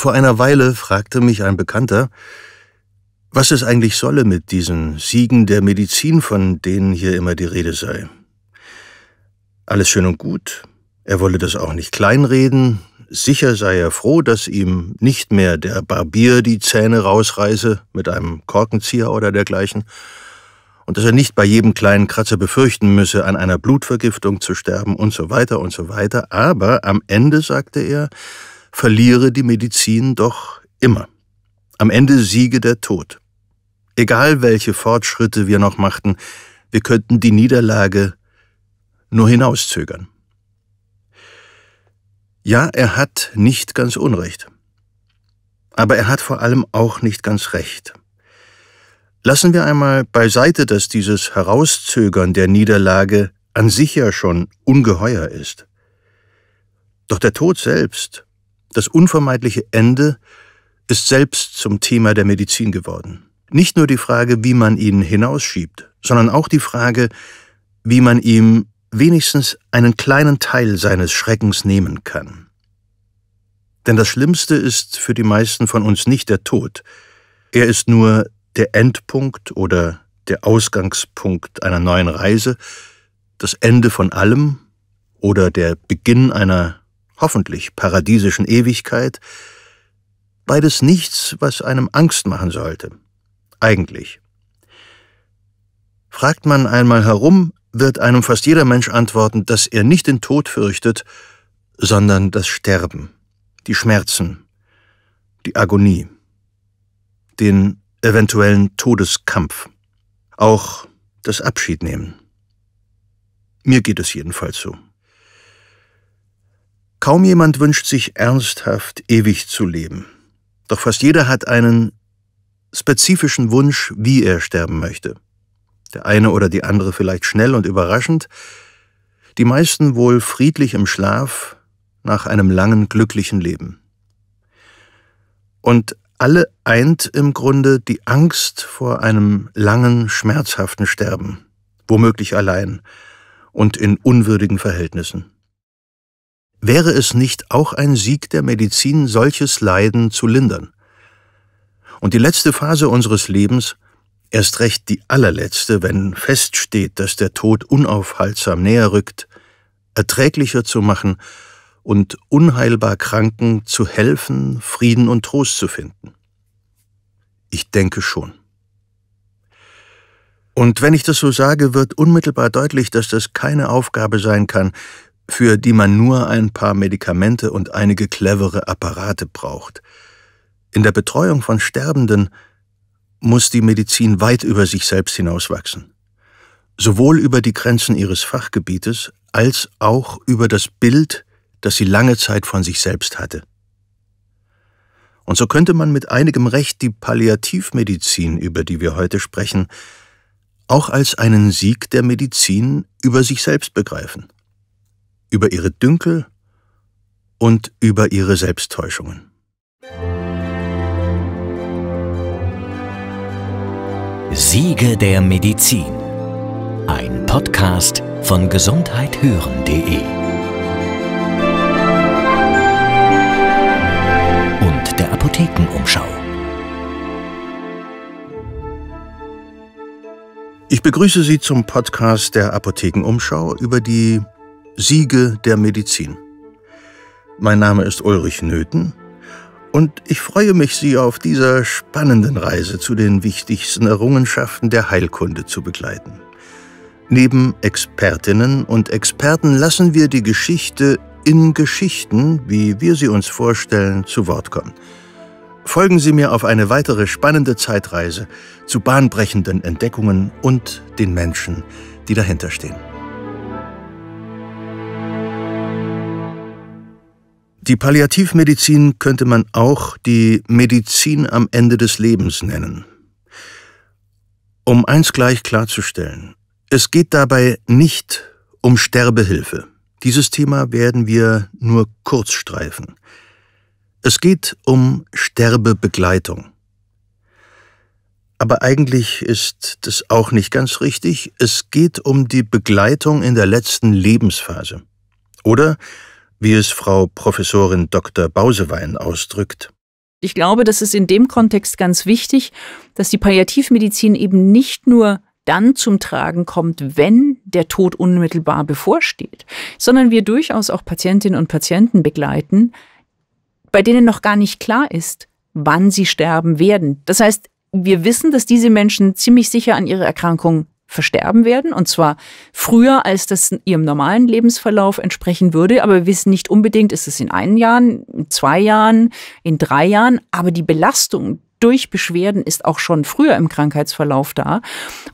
Vor einer Weile fragte mich ein Bekannter, was es eigentlich solle mit diesen Siegen der Medizin, von denen hier immer die Rede sei. Alles schön und gut, er wolle das auch nicht kleinreden, sicher sei er froh, dass ihm nicht mehr der Barbier die Zähne rausreiße mit einem Korkenzieher oder dergleichen, und dass er nicht bei jedem kleinen Kratzer befürchten müsse, an einer Blutvergiftung zu sterben und so weiter und so weiter, aber am Ende sagte er, verliere die Medizin doch immer. Am Ende siege der Tod. Egal welche Fortschritte wir noch machten, wir könnten die Niederlage nur hinauszögern. Ja, er hat nicht ganz Unrecht. Aber er hat vor allem auch nicht ganz recht. Lassen wir einmal beiseite, dass dieses Herauszögern der Niederlage an sich ja schon ungeheuer ist. Doch der Tod selbst das unvermeidliche Ende ist selbst zum Thema der Medizin geworden. Nicht nur die Frage, wie man ihn hinausschiebt, sondern auch die Frage, wie man ihm wenigstens einen kleinen Teil seines Schreckens nehmen kann. Denn das Schlimmste ist für die meisten von uns nicht der Tod, er ist nur der Endpunkt oder der Ausgangspunkt einer neuen Reise, das Ende von allem oder der Beginn einer hoffentlich paradiesischen Ewigkeit, beides nichts, was einem Angst machen sollte. Eigentlich. Fragt man einmal herum, wird einem fast jeder Mensch antworten, dass er nicht den Tod fürchtet, sondern das Sterben, die Schmerzen, die Agonie, den eventuellen Todeskampf, auch das Abschiednehmen. Mir geht es jedenfalls so. Kaum jemand wünscht sich ernsthaft ewig zu leben. Doch fast jeder hat einen spezifischen Wunsch, wie er sterben möchte. Der eine oder die andere vielleicht schnell und überraschend, die meisten wohl friedlich im Schlaf nach einem langen glücklichen Leben. Und alle eint im Grunde die Angst vor einem langen, schmerzhaften Sterben, womöglich allein und in unwürdigen Verhältnissen. Wäre es nicht auch ein Sieg der Medizin, solches Leiden zu lindern? Und die letzte Phase unseres Lebens, erst recht die allerletzte, wenn feststeht, dass der Tod unaufhaltsam näher rückt, erträglicher zu machen und unheilbar Kranken zu helfen, Frieden und Trost zu finden? Ich denke schon. Und wenn ich das so sage, wird unmittelbar deutlich, dass das keine Aufgabe sein kann, für die man nur ein paar Medikamente und einige clevere Apparate braucht. In der Betreuung von Sterbenden muss die Medizin weit über sich selbst hinauswachsen. Sowohl über die Grenzen ihres Fachgebietes als auch über das Bild, das sie lange Zeit von sich selbst hatte. Und so könnte man mit einigem Recht die Palliativmedizin, über die wir heute sprechen, auch als einen Sieg der Medizin über sich selbst begreifen über ihre Dünkel und über ihre Selbsttäuschungen. Siege der Medizin. Ein Podcast von gesundheithören.de und der Apothekenumschau. Ich begrüße Sie zum Podcast der Apothekenumschau über die Siege der Medizin. Mein Name ist Ulrich Nöthen und ich freue mich, Sie auf dieser spannenden Reise zu den wichtigsten Errungenschaften der Heilkunde zu begleiten. Neben Expertinnen und Experten lassen wir die Geschichte in Geschichten, wie wir sie uns vorstellen, zu Wort kommen. Folgen Sie mir auf eine weitere spannende Zeitreise zu bahnbrechenden Entdeckungen und den Menschen, die dahinterstehen. Die Palliativmedizin könnte man auch die Medizin am Ende des Lebens nennen. Um eins gleich klarzustellen, es geht dabei nicht um Sterbehilfe. Dieses Thema werden wir nur kurz streifen. Es geht um Sterbebegleitung. Aber eigentlich ist das auch nicht ganz richtig. Es geht um die Begleitung in der letzten Lebensphase. Oder wie es Frau Professorin Dr. Bausewein ausdrückt. Ich glaube, das ist in dem Kontext ganz wichtig, dass die Palliativmedizin eben nicht nur dann zum Tragen kommt, wenn der Tod unmittelbar bevorsteht, sondern wir durchaus auch Patientinnen und Patienten begleiten, bei denen noch gar nicht klar ist, wann sie sterben werden. Das heißt, wir wissen, dass diese Menschen ziemlich sicher an ihre Erkrankung versterben werden. Und zwar früher, als das ihrem normalen Lebensverlauf entsprechen würde. Aber wir wissen nicht unbedingt, ist es in einem Jahr, in zwei Jahren, in drei Jahren. Aber die Belastung durch Beschwerden ist auch schon früher im Krankheitsverlauf da.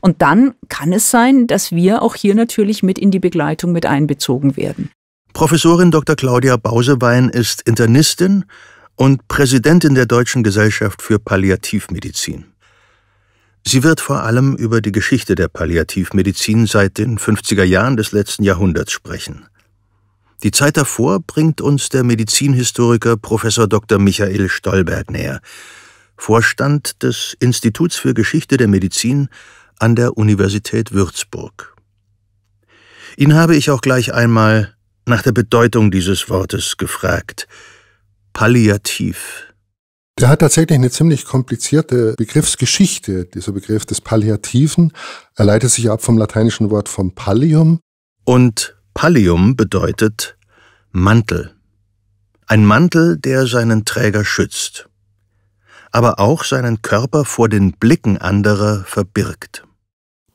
Und dann kann es sein, dass wir auch hier natürlich mit in die Begleitung mit einbezogen werden. Professorin Dr. Claudia Bausewein ist Internistin und Präsidentin der Deutschen Gesellschaft für Palliativmedizin. Sie wird vor allem über die Geschichte der Palliativmedizin seit den 50er Jahren des letzten Jahrhunderts sprechen. Die Zeit davor bringt uns der Medizinhistoriker Prof. Dr. Michael Stolberg näher, Vorstand des Instituts für Geschichte der Medizin an der Universität Würzburg. Ihn habe ich auch gleich einmal nach der Bedeutung dieses Wortes gefragt. Palliativ. Der hat tatsächlich eine ziemlich komplizierte Begriffsgeschichte. Dieser Begriff des Palliativen er leitet sich ab vom lateinischen Wort vom Pallium. Und Pallium bedeutet Mantel. Ein Mantel, der seinen Träger schützt, aber auch seinen Körper vor den Blicken anderer verbirgt.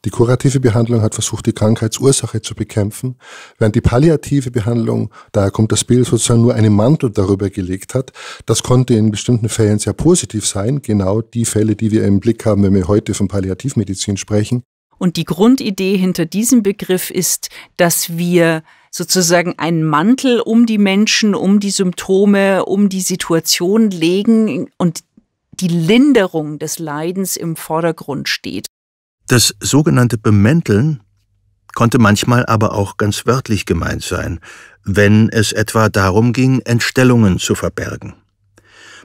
Die kurative Behandlung hat versucht, die Krankheitsursache zu bekämpfen, während die palliative Behandlung, daher kommt das Bild, sozusagen nur einen Mantel darüber gelegt hat. Das konnte in bestimmten Fällen sehr positiv sein, genau die Fälle, die wir im Blick haben, wenn wir heute von Palliativmedizin sprechen. Und die Grundidee hinter diesem Begriff ist, dass wir sozusagen einen Mantel um die Menschen, um die Symptome, um die Situation legen und die Linderung des Leidens im Vordergrund steht. Das sogenannte Bemänteln konnte manchmal aber auch ganz wörtlich gemeint sein, wenn es etwa darum ging, Entstellungen zu verbergen.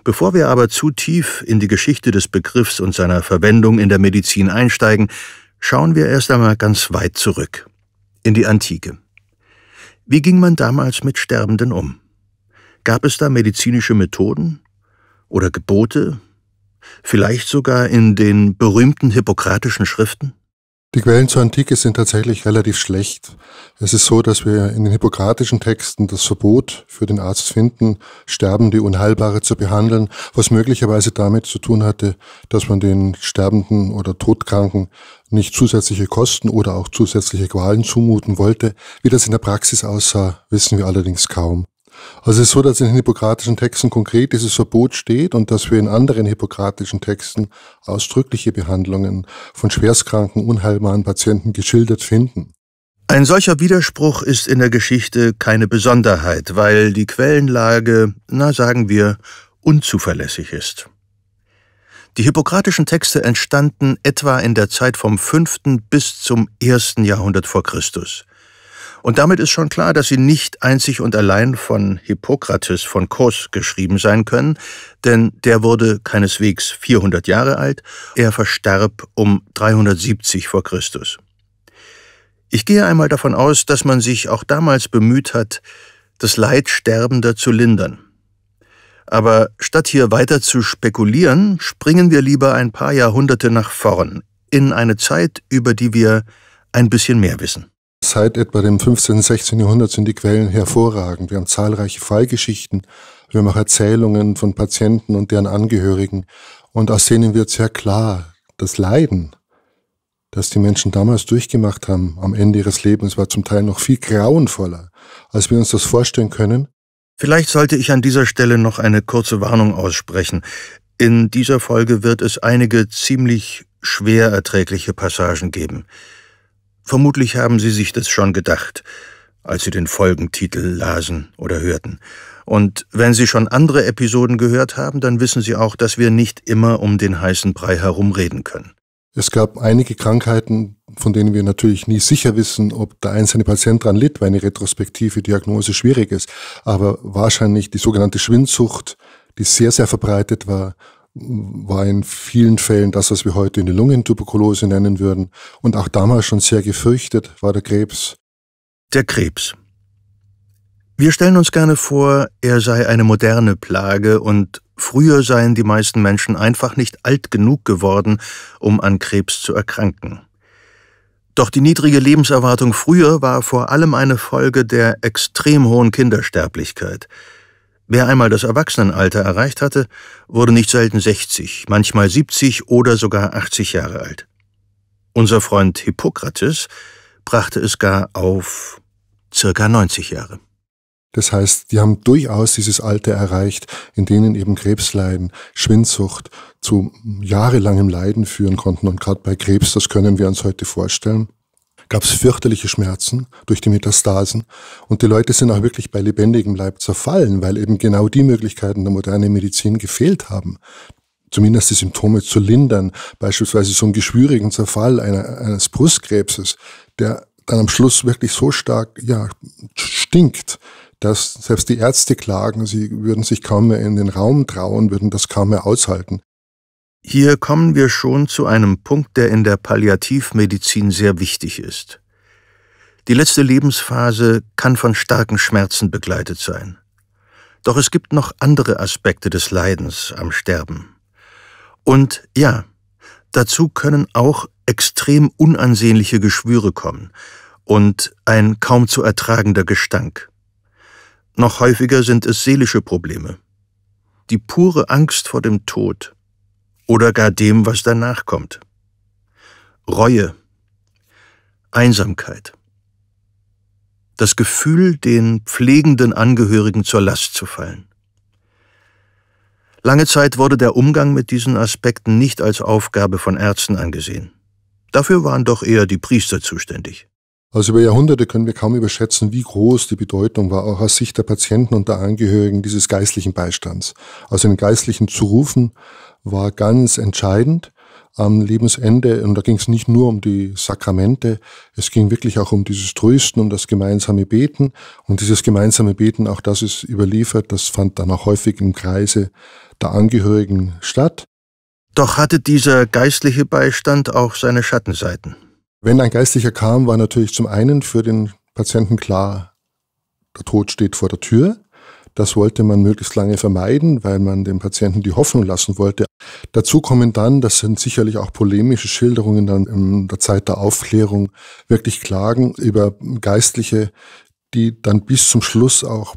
Bevor wir aber zu tief in die Geschichte des Begriffs und seiner Verwendung in der Medizin einsteigen, schauen wir erst einmal ganz weit zurück, in die Antike. Wie ging man damals mit Sterbenden um? Gab es da medizinische Methoden oder Gebote, vielleicht sogar in den berühmten hippokratischen Schriften? Die Quellen zur Antike sind tatsächlich relativ schlecht. Es ist so, dass wir in den hippokratischen Texten das Verbot für den Arzt finden, Sterbende Unheilbare zu behandeln, was möglicherweise damit zu tun hatte, dass man den Sterbenden oder Todkranken nicht zusätzliche Kosten oder auch zusätzliche Qualen zumuten wollte. Wie das in der Praxis aussah, wissen wir allerdings kaum. Also es ist so, dass in den hippokratischen Texten konkret dieses Verbot steht und dass wir in anderen hippokratischen Texten ausdrückliche Behandlungen von schwerstkranken, unheilbaren Patienten geschildert finden. Ein solcher Widerspruch ist in der Geschichte keine Besonderheit, weil die Quellenlage, na sagen wir, unzuverlässig ist. Die hippokratischen Texte entstanden etwa in der Zeit vom 5. bis zum 1. Jahrhundert vor Christus. Und damit ist schon klar, dass sie nicht einzig und allein von Hippokrates von Kos geschrieben sein können, denn der wurde keineswegs 400 Jahre alt, er verstarb um 370 vor Christus. Ich gehe einmal davon aus, dass man sich auch damals bemüht hat, das Leid Sterbender zu lindern. Aber statt hier weiter zu spekulieren, springen wir lieber ein paar Jahrhunderte nach vorn, in eine Zeit, über die wir ein bisschen mehr wissen. Seit etwa dem 15. 16. Jahrhundert sind die Quellen hervorragend. Wir haben zahlreiche Fallgeschichten, wir haben auch Erzählungen von Patienten und deren Angehörigen. Und aus denen wird sehr klar, das Leiden, das die Menschen damals durchgemacht haben, am Ende ihres Lebens, war zum Teil noch viel grauenvoller, als wir uns das vorstellen können. Vielleicht sollte ich an dieser Stelle noch eine kurze Warnung aussprechen. In dieser Folge wird es einige ziemlich schwer erträgliche Passagen geben. Vermutlich haben sie sich das schon gedacht, als sie den Folgentitel lasen oder hörten. Und wenn Sie schon andere Episoden gehört haben, dann wissen Sie auch, dass wir nicht immer um den heißen Brei herumreden können. Es gab einige Krankheiten, von denen wir natürlich nie sicher wissen, ob der einzelne Patient dran litt, weil eine retrospektive Diagnose schwierig ist. Aber wahrscheinlich die sogenannte Schwindsucht, die sehr, sehr verbreitet war war in vielen Fällen das, was wir heute eine Lungentuberkulose nennen würden. Und auch damals schon sehr gefürchtet war der Krebs. Der Krebs. Wir stellen uns gerne vor, er sei eine moderne Plage und früher seien die meisten Menschen einfach nicht alt genug geworden, um an Krebs zu erkranken. Doch die niedrige Lebenserwartung früher war vor allem eine Folge der extrem hohen Kindersterblichkeit. Wer einmal das Erwachsenenalter erreicht hatte, wurde nicht selten 60, manchmal 70 oder sogar 80 Jahre alt. Unser Freund Hippokrates brachte es gar auf circa 90 Jahre. Das heißt, die haben durchaus dieses Alter erreicht, in denen eben Krebsleiden, Schwindsucht zu jahrelangem Leiden führen konnten. Und gerade bei Krebs, das können wir uns heute vorstellen, gab es fürchterliche Schmerzen durch die Metastasen und die Leute sind auch wirklich bei lebendigem Leib zerfallen, weil eben genau die Möglichkeiten der modernen Medizin gefehlt haben zumindest die Symptome zu lindern, beispielsweise so einen geschwürigen Zerfall einer, eines Brustkrebses, der dann am Schluss wirklich so stark ja, stinkt, dass selbst die Ärzte klagen, sie würden sich kaum mehr in den Raum trauen, würden das kaum mehr aushalten. Hier kommen wir schon zu einem Punkt, der in der Palliativmedizin sehr wichtig ist. Die letzte Lebensphase kann von starken Schmerzen begleitet sein. Doch es gibt noch andere Aspekte des Leidens am Sterben. Und ja, dazu können auch extrem unansehnliche Geschwüre kommen und ein kaum zu ertragender Gestank. Noch häufiger sind es seelische Probleme. Die pure Angst vor dem Tod oder gar dem, was danach kommt. Reue, Einsamkeit, das Gefühl, den pflegenden Angehörigen zur Last zu fallen. Lange Zeit wurde der Umgang mit diesen Aspekten nicht als Aufgabe von Ärzten angesehen. Dafür waren doch eher die Priester zuständig. Also über Jahrhunderte können wir kaum überschätzen, wie groß die Bedeutung war, auch aus Sicht der Patienten und der Angehörigen dieses geistlichen Beistands. Also den Geistlichen zu rufen, war ganz entscheidend am Lebensende. Und da ging es nicht nur um die Sakramente, es ging wirklich auch um dieses Trösten, um das gemeinsame Beten. Und dieses gemeinsame Beten, auch das ist überliefert, das fand dann auch häufig im Kreise der Angehörigen statt. Doch hatte dieser geistliche Beistand auch seine Schattenseiten. Wenn ein Geistlicher kam, war natürlich zum einen für den Patienten klar, der Tod steht vor der Tür. Das wollte man möglichst lange vermeiden, weil man dem Patienten die Hoffnung lassen wollte. Dazu kommen dann, das sind sicherlich auch polemische Schilderungen dann in der Zeit der Aufklärung, wirklich Klagen über geistliche die dann bis zum Schluss auch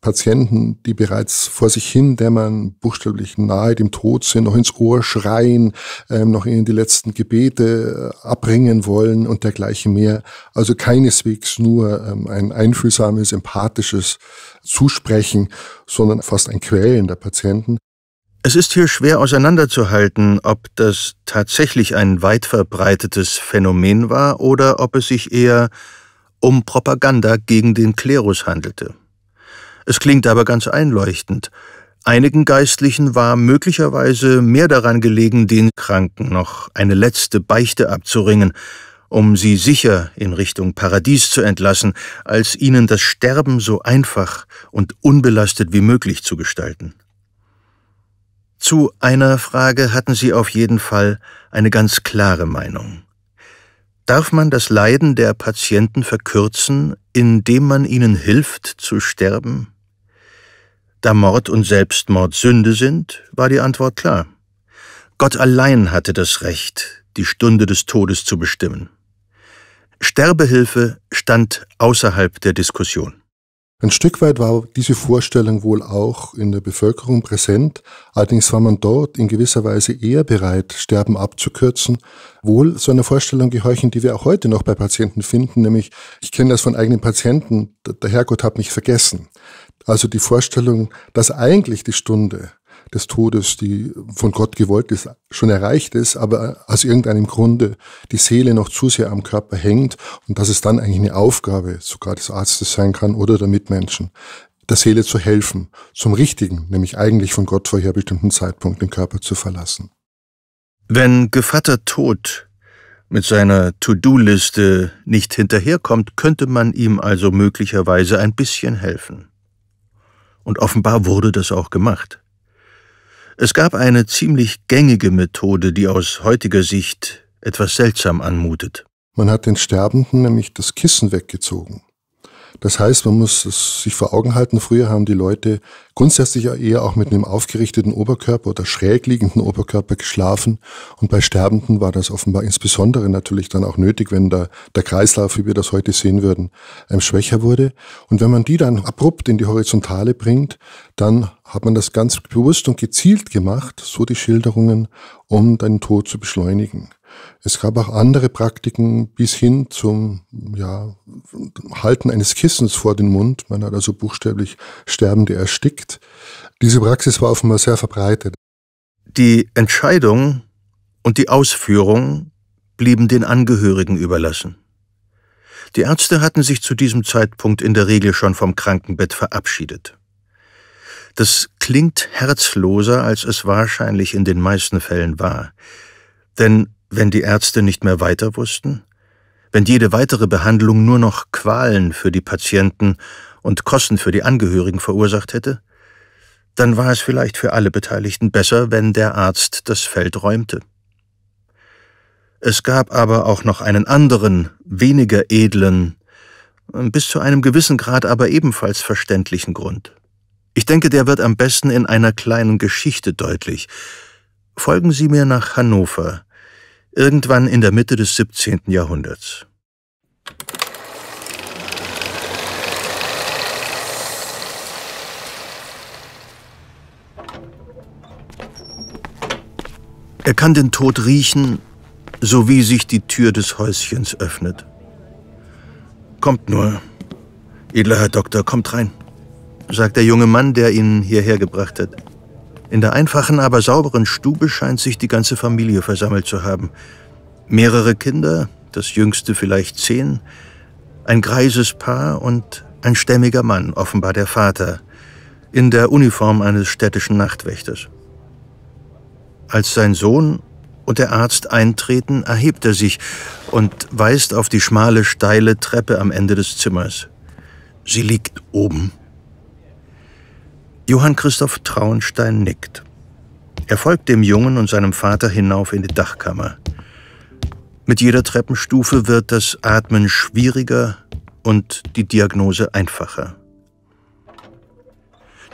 Patienten, die bereits vor sich hin dämmern, buchstäblich nahe dem Tod sind, noch ins Ohr schreien, ähm, noch ihnen die letzten Gebete äh, abbringen wollen und dergleichen mehr. Also keineswegs nur ähm, ein einfühlsames, empathisches Zusprechen, sondern fast ein Quälen der Patienten. Es ist hier schwer auseinanderzuhalten, ob das tatsächlich ein weit verbreitetes Phänomen war oder ob es sich eher um Propaganda gegen den Klerus handelte. Es klingt aber ganz einleuchtend. Einigen Geistlichen war möglicherweise mehr daran gelegen, den Kranken noch eine letzte Beichte abzuringen, um sie sicher in Richtung Paradies zu entlassen, als ihnen das Sterben so einfach und unbelastet wie möglich zu gestalten. Zu einer Frage hatten sie auf jeden Fall eine ganz klare Meinung. Darf man das Leiden der Patienten verkürzen, indem man ihnen hilft zu sterben? Da Mord und Selbstmord Sünde sind, war die Antwort klar. Gott allein hatte das Recht, die Stunde des Todes zu bestimmen. Sterbehilfe stand außerhalb der Diskussion. Ein Stück weit war diese Vorstellung wohl auch in der Bevölkerung präsent, allerdings war man dort in gewisser Weise eher bereit, Sterben abzukürzen, wohl so einer Vorstellung gehorchen, die wir auch heute noch bei Patienten finden, nämlich, ich kenne das von eigenen Patienten, der Herrgott hat mich vergessen. Also die Vorstellung, dass eigentlich die Stunde, des Todes, die von Gott gewollt ist, schon erreicht ist, aber aus irgendeinem Grunde die Seele noch zu sehr am Körper hängt und dass es dann eigentlich eine Aufgabe sogar des Arztes sein kann oder der Mitmenschen, der Seele zu helfen, zum richtigen, nämlich eigentlich von Gott vorher bestimmten Zeitpunkt den Körper zu verlassen. Wenn Gevatter Tod mit seiner To-Do-Liste nicht hinterherkommt, könnte man ihm also möglicherweise ein bisschen helfen. Und offenbar wurde das auch gemacht. Es gab eine ziemlich gängige Methode, die aus heutiger Sicht etwas seltsam anmutet. Man hat den Sterbenden nämlich das Kissen weggezogen. Das heißt, man muss es sich vor Augen halten, früher haben die Leute grundsätzlich eher auch mit einem aufgerichteten Oberkörper oder schräg liegenden Oberkörper geschlafen. Und bei Sterbenden war das offenbar insbesondere natürlich dann auch nötig, wenn der, der Kreislauf, wie wir das heute sehen würden, einem ähm, schwächer wurde. Und wenn man die dann abrupt in die Horizontale bringt, dann hat man das ganz bewusst und gezielt gemacht, so die Schilderungen, um den Tod zu beschleunigen. Es gab auch andere Praktiken bis hin zum ja, Halten eines Kissens vor den Mund. Man hat also buchstäblich Sterbende erstickt. Diese Praxis war offenbar sehr verbreitet. Die Entscheidung und die Ausführung blieben den Angehörigen überlassen. Die Ärzte hatten sich zu diesem Zeitpunkt in der Regel schon vom Krankenbett verabschiedet. Das klingt herzloser, als es wahrscheinlich in den meisten Fällen war. Denn wenn die Ärzte nicht mehr weiter wussten? Wenn jede weitere Behandlung nur noch Qualen für die Patienten und Kosten für die Angehörigen verursacht hätte? Dann war es vielleicht für alle Beteiligten besser, wenn der Arzt das Feld räumte. Es gab aber auch noch einen anderen, weniger edlen, bis zu einem gewissen Grad aber ebenfalls verständlichen Grund. Ich denke, der wird am besten in einer kleinen Geschichte deutlich. Folgen Sie mir nach Hannover, irgendwann in der Mitte des 17. Jahrhunderts. Er kann den Tod riechen, so wie sich die Tür des Häuschens öffnet. Kommt nur, edler Herr Doktor, kommt rein, sagt der junge Mann, der ihn hierher gebracht hat. In der einfachen, aber sauberen Stube scheint sich die ganze Familie versammelt zu haben. Mehrere Kinder, das jüngste vielleicht zehn, ein greises Paar und ein stämmiger Mann, offenbar der Vater, in der Uniform eines städtischen Nachtwächters. Als sein Sohn und der Arzt eintreten, erhebt er sich und weist auf die schmale, steile Treppe am Ende des Zimmers. Sie liegt oben, Johann Christoph Traunstein nickt. Er folgt dem Jungen und seinem Vater hinauf in die Dachkammer. Mit jeder Treppenstufe wird das Atmen schwieriger und die Diagnose einfacher.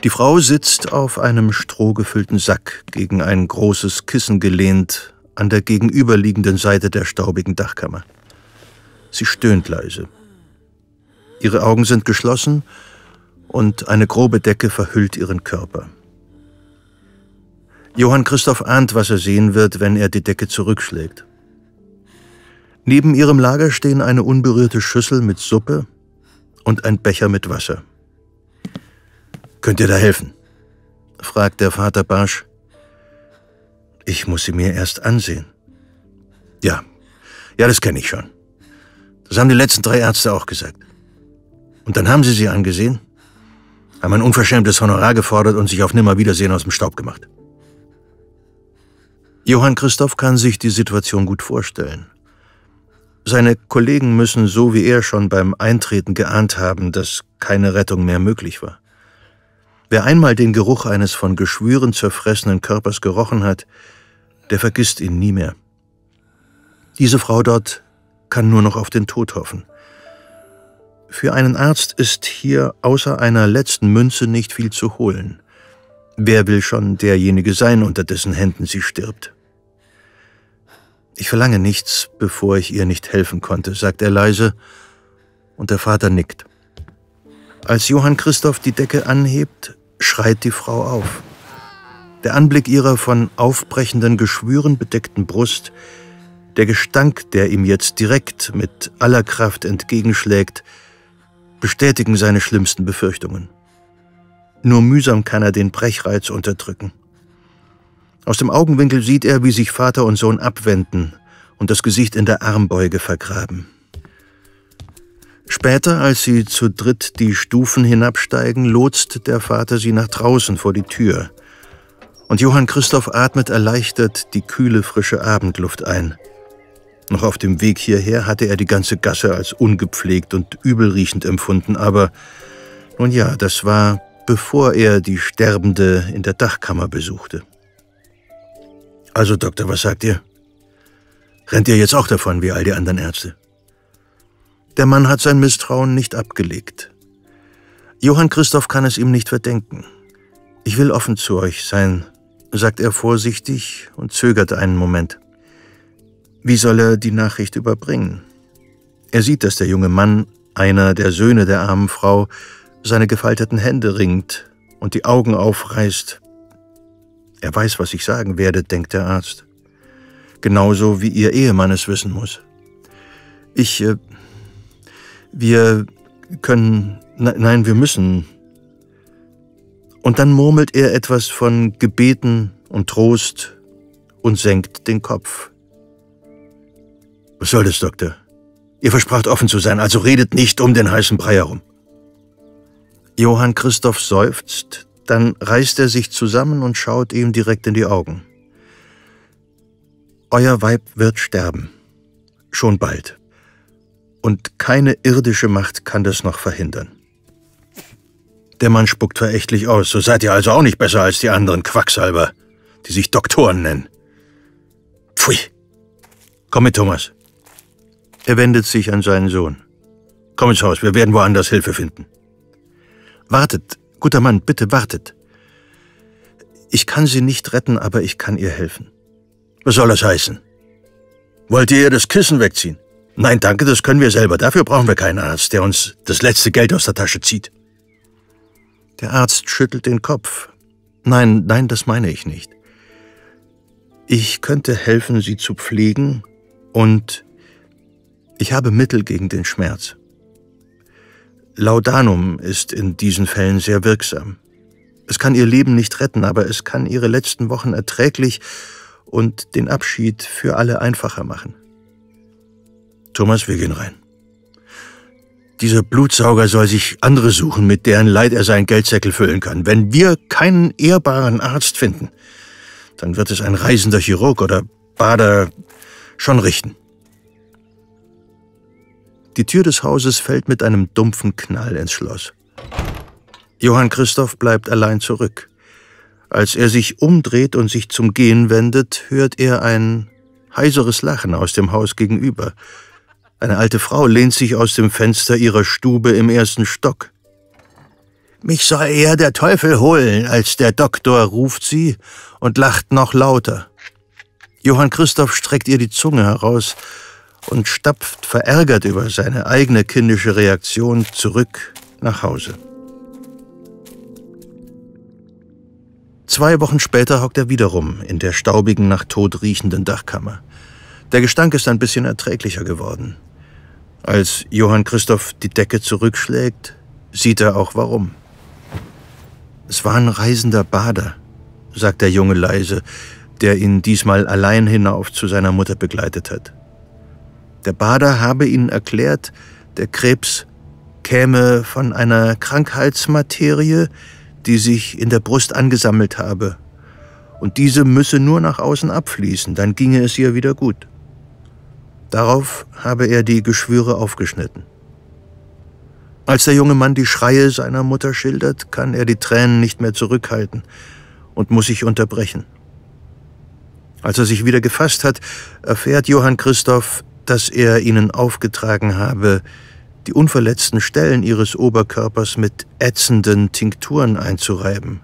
Die Frau sitzt auf einem strohgefüllten Sack, gegen ein großes Kissen gelehnt, an der gegenüberliegenden Seite der staubigen Dachkammer. Sie stöhnt leise. Ihre Augen sind geschlossen und eine grobe Decke verhüllt ihren Körper. Johann Christoph ahnt, was er sehen wird, wenn er die Decke zurückschlägt. Neben ihrem Lager stehen eine unberührte Schüssel mit Suppe und ein Becher mit Wasser. Könnt ihr da helfen? fragt der Vater Barsch. Ich muss sie mir erst ansehen. Ja, ja, das kenne ich schon. Das haben die letzten drei Ärzte auch gesagt. Und dann haben sie sie angesehen haben ein unverschämtes Honorar gefordert und sich auf Nimmerwiedersehen aus dem Staub gemacht. Johann Christoph kann sich die Situation gut vorstellen. Seine Kollegen müssen so wie er schon beim Eintreten geahnt haben, dass keine Rettung mehr möglich war. Wer einmal den Geruch eines von Geschwüren zerfressenen Körpers gerochen hat, der vergisst ihn nie mehr. Diese Frau dort kann nur noch auf den Tod hoffen. Für einen Arzt ist hier außer einer letzten Münze nicht viel zu holen. Wer will schon derjenige sein, unter dessen Händen sie stirbt? Ich verlange nichts, bevor ich ihr nicht helfen konnte, sagt er leise, und der Vater nickt. Als Johann Christoph die Decke anhebt, schreit die Frau auf. Der Anblick ihrer von aufbrechenden Geschwüren bedeckten Brust, der Gestank, der ihm jetzt direkt mit aller Kraft entgegenschlägt, bestätigen seine schlimmsten Befürchtungen. Nur mühsam kann er den Brechreiz unterdrücken. Aus dem Augenwinkel sieht er, wie sich Vater und Sohn abwenden und das Gesicht in der Armbeuge vergraben. Später, als sie zu dritt die Stufen hinabsteigen, lotst der Vater sie nach draußen vor die Tür. Und Johann Christoph atmet erleichtert die kühle, frische Abendluft ein – noch auf dem Weg hierher hatte er die ganze Gasse als ungepflegt und übelriechend empfunden, aber nun ja, das war, bevor er die Sterbende in der Dachkammer besuchte. Also, Doktor, was sagt ihr? Rennt ihr jetzt auch davon wie all die anderen Ärzte? Der Mann hat sein Misstrauen nicht abgelegt. Johann Christoph kann es ihm nicht verdenken. Ich will offen zu euch sein, sagt er vorsichtig und zögert einen Moment. Wie soll er die Nachricht überbringen? Er sieht, dass der junge Mann, einer der Söhne der armen Frau, seine gefalteten Hände ringt und die Augen aufreißt. Er weiß, was ich sagen werde, denkt der Arzt. Genauso wie ihr Ehemann es wissen muss. Ich, äh, wir können, ne, nein, wir müssen. Und dann murmelt er etwas von Gebeten und Trost und senkt den Kopf. Was soll das, Doktor? Ihr verspracht offen zu sein, also redet nicht um den heißen Brei herum. Johann Christoph seufzt, dann reißt er sich zusammen und schaut ihm direkt in die Augen. Euer Weib wird sterben. Schon bald. Und keine irdische Macht kann das noch verhindern. Der Mann spuckt verächtlich aus. So seid ihr also auch nicht besser als die anderen Quacksalber, die sich Doktoren nennen. Pfui. Komm mit, Thomas. Er wendet sich an seinen Sohn. Komm ins Haus, wir werden woanders Hilfe finden. Wartet, guter Mann, bitte wartet. Ich kann Sie nicht retten, aber ich kann ihr helfen. Was soll das heißen? Wollt ihr ihr das Kissen wegziehen? Nein, danke, das können wir selber. Dafür brauchen wir keinen Arzt, der uns das letzte Geld aus der Tasche zieht. Der Arzt schüttelt den Kopf. Nein, nein, das meine ich nicht. Ich könnte helfen, sie zu pflegen und ich habe Mittel gegen den Schmerz. Laudanum ist in diesen Fällen sehr wirksam. Es kann ihr Leben nicht retten, aber es kann ihre letzten Wochen erträglich und den Abschied für alle einfacher machen. Thomas, wir gehen rein. Dieser Blutsauger soll sich andere suchen, mit deren Leid er seinen Geldsäckel füllen kann. Wenn wir keinen ehrbaren Arzt finden, dann wird es ein reisender Chirurg oder Bader schon richten. Die Tür des Hauses fällt mit einem dumpfen Knall ins Schloss. Johann Christoph bleibt allein zurück. Als er sich umdreht und sich zum Gehen wendet, hört er ein heiseres Lachen aus dem Haus gegenüber. Eine alte Frau lehnt sich aus dem Fenster ihrer Stube im ersten Stock. Mich soll eher der Teufel holen, als der Doktor, ruft sie und lacht noch lauter. Johann Christoph streckt ihr die Zunge heraus und stapft verärgert über seine eigene kindische Reaktion zurück nach Hause. Zwei Wochen später hockt er wiederum in der staubigen, nach Tod riechenden Dachkammer. Der Gestank ist ein bisschen erträglicher geworden. Als Johann Christoph die Decke zurückschlägt, sieht er auch warum. Es war ein reisender Bader, sagt der Junge leise, der ihn diesmal allein hinauf zu seiner Mutter begleitet hat. Der Bader habe ihnen erklärt, der Krebs käme von einer Krankheitsmaterie, die sich in der Brust angesammelt habe. Und diese müsse nur nach außen abfließen, dann ginge es ihr wieder gut. Darauf habe er die Geschwüre aufgeschnitten. Als der junge Mann die Schreie seiner Mutter schildert, kann er die Tränen nicht mehr zurückhalten und muss sich unterbrechen. Als er sich wieder gefasst hat, erfährt Johann Christoph, dass er ihnen aufgetragen habe, die unverletzten Stellen ihres Oberkörpers mit ätzenden Tinkturen einzureiben.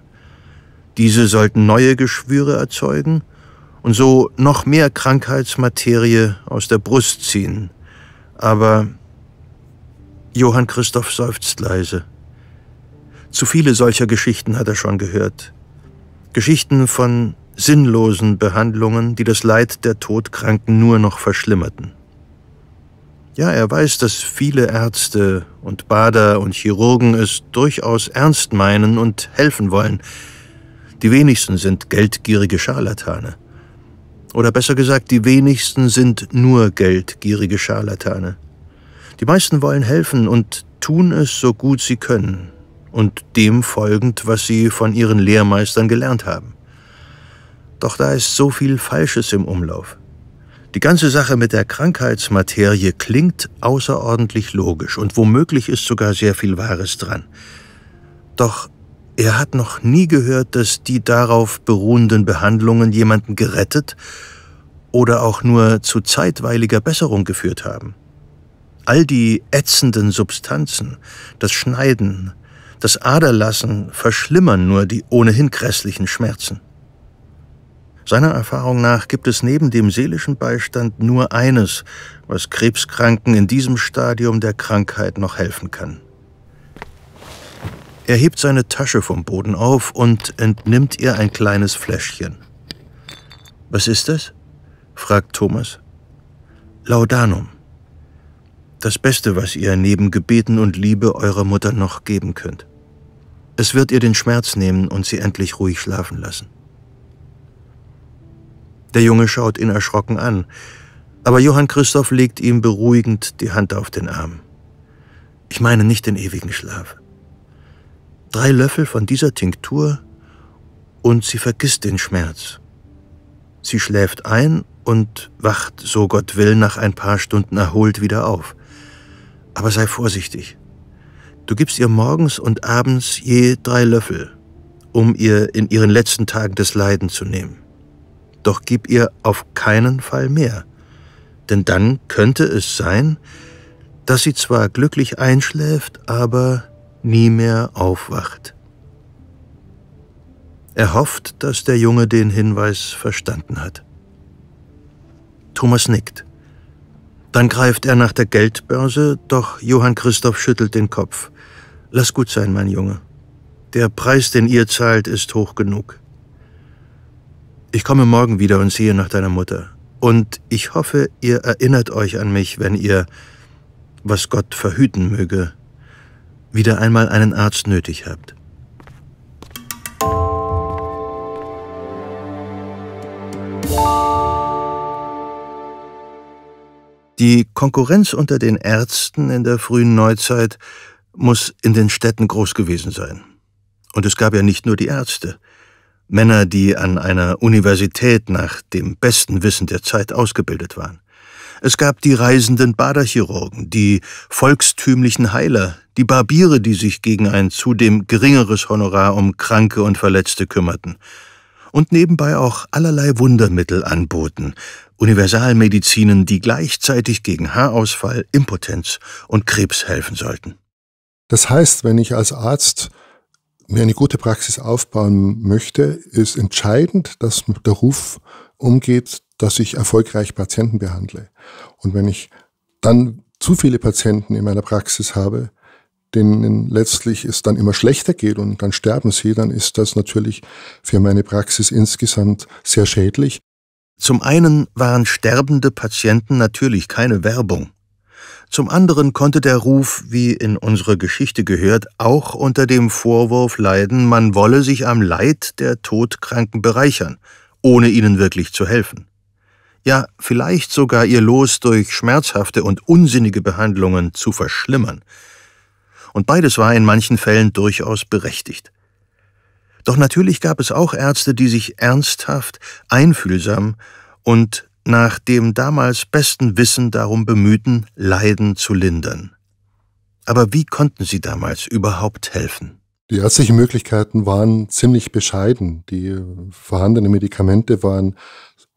Diese sollten neue Geschwüre erzeugen und so noch mehr Krankheitsmaterie aus der Brust ziehen. Aber Johann Christoph seufzt leise. Zu viele solcher Geschichten hat er schon gehört. Geschichten von sinnlosen Behandlungen, die das Leid der Todkranken nur noch verschlimmerten. Ja, er weiß, dass viele Ärzte und Bader und Chirurgen es durchaus ernst meinen und helfen wollen. Die wenigsten sind geldgierige Scharlatane. Oder besser gesagt, die wenigsten sind nur geldgierige Scharlatane. Die meisten wollen helfen und tun es so gut sie können und dem folgend, was sie von ihren Lehrmeistern gelernt haben. Doch da ist so viel Falsches im Umlauf. Die ganze Sache mit der Krankheitsmaterie klingt außerordentlich logisch und womöglich ist sogar sehr viel Wahres dran. Doch er hat noch nie gehört, dass die darauf beruhenden Behandlungen jemanden gerettet oder auch nur zu zeitweiliger Besserung geführt haben. All die ätzenden Substanzen, das Schneiden, das Aderlassen verschlimmern nur die ohnehin grässlichen Schmerzen. Seiner Erfahrung nach gibt es neben dem seelischen Beistand nur eines, was Krebskranken in diesem Stadium der Krankheit noch helfen kann. Er hebt seine Tasche vom Boden auf und entnimmt ihr ein kleines Fläschchen. Was ist das? fragt Thomas. Laudanum. Das Beste, was ihr neben Gebeten und Liebe eurer Mutter noch geben könnt. Es wird ihr den Schmerz nehmen und sie endlich ruhig schlafen lassen. Der Junge schaut ihn erschrocken an, aber Johann Christoph legt ihm beruhigend die Hand auf den Arm. Ich meine nicht den ewigen Schlaf. Drei Löffel von dieser Tinktur und sie vergisst den Schmerz. Sie schläft ein und wacht, so Gott will, nach ein paar Stunden erholt wieder auf. Aber sei vorsichtig. Du gibst ihr morgens und abends je drei Löffel, um ihr in ihren letzten Tagen das Leiden zu nehmen doch gib ihr auf keinen Fall mehr. Denn dann könnte es sein, dass sie zwar glücklich einschläft, aber nie mehr aufwacht. Er hofft, dass der Junge den Hinweis verstanden hat. Thomas nickt. Dann greift er nach der Geldbörse, doch Johann Christoph schüttelt den Kopf. Lass gut sein, mein Junge. Der Preis, den ihr zahlt, ist hoch genug. Ich komme morgen wieder und sehe nach deiner Mutter. Und ich hoffe, ihr erinnert euch an mich, wenn ihr, was Gott verhüten möge, wieder einmal einen Arzt nötig habt. Die Konkurrenz unter den Ärzten in der frühen Neuzeit muss in den Städten groß gewesen sein. Und es gab ja nicht nur die Ärzte. Männer, die an einer Universität nach dem besten Wissen der Zeit ausgebildet waren. Es gab die reisenden Baderchirurgen, die volkstümlichen Heiler, die Barbiere, die sich gegen ein zudem geringeres Honorar um Kranke und Verletzte kümmerten und nebenbei auch allerlei Wundermittel anboten, Universalmedizinen, die gleichzeitig gegen Haarausfall, Impotenz und Krebs helfen sollten. Das heißt, wenn ich als Arzt mir eine gute Praxis aufbauen möchte, ist entscheidend, dass der Ruf umgeht, dass ich erfolgreich Patienten behandle. Und wenn ich dann zu viele Patienten in meiner Praxis habe, denen letztlich es dann immer schlechter geht und dann sterben sie, dann ist das natürlich für meine Praxis insgesamt sehr schädlich. Zum einen waren sterbende Patienten natürlich keine Werbung. Zum anderen konnte der Ruf, wie in unsere Geschichte gehört, auch unter dem Vorwurf leiden, man wolle sich am Leid der Todkranken bereichern, ohne ihnen wirklich zu helfen. Ja, vielleicht sogar ihr Los durch schmerzhafte und unsinnige Behandlungen zu verschlimmern. Und beides war in manchen Fällen durchaus berechtigt. Doch natürlich gab es auch Ärzte, die sich ernsthaft, einfühlsam und nach dem damals besten Wissen darum bemühten, Leiden zu lindern. Aber wie konnten sie damals überhaupt helfen? Die ärztlichen Möglichkeiten waren ziemlich bescheiden. Die vorhandenen Medikamente waren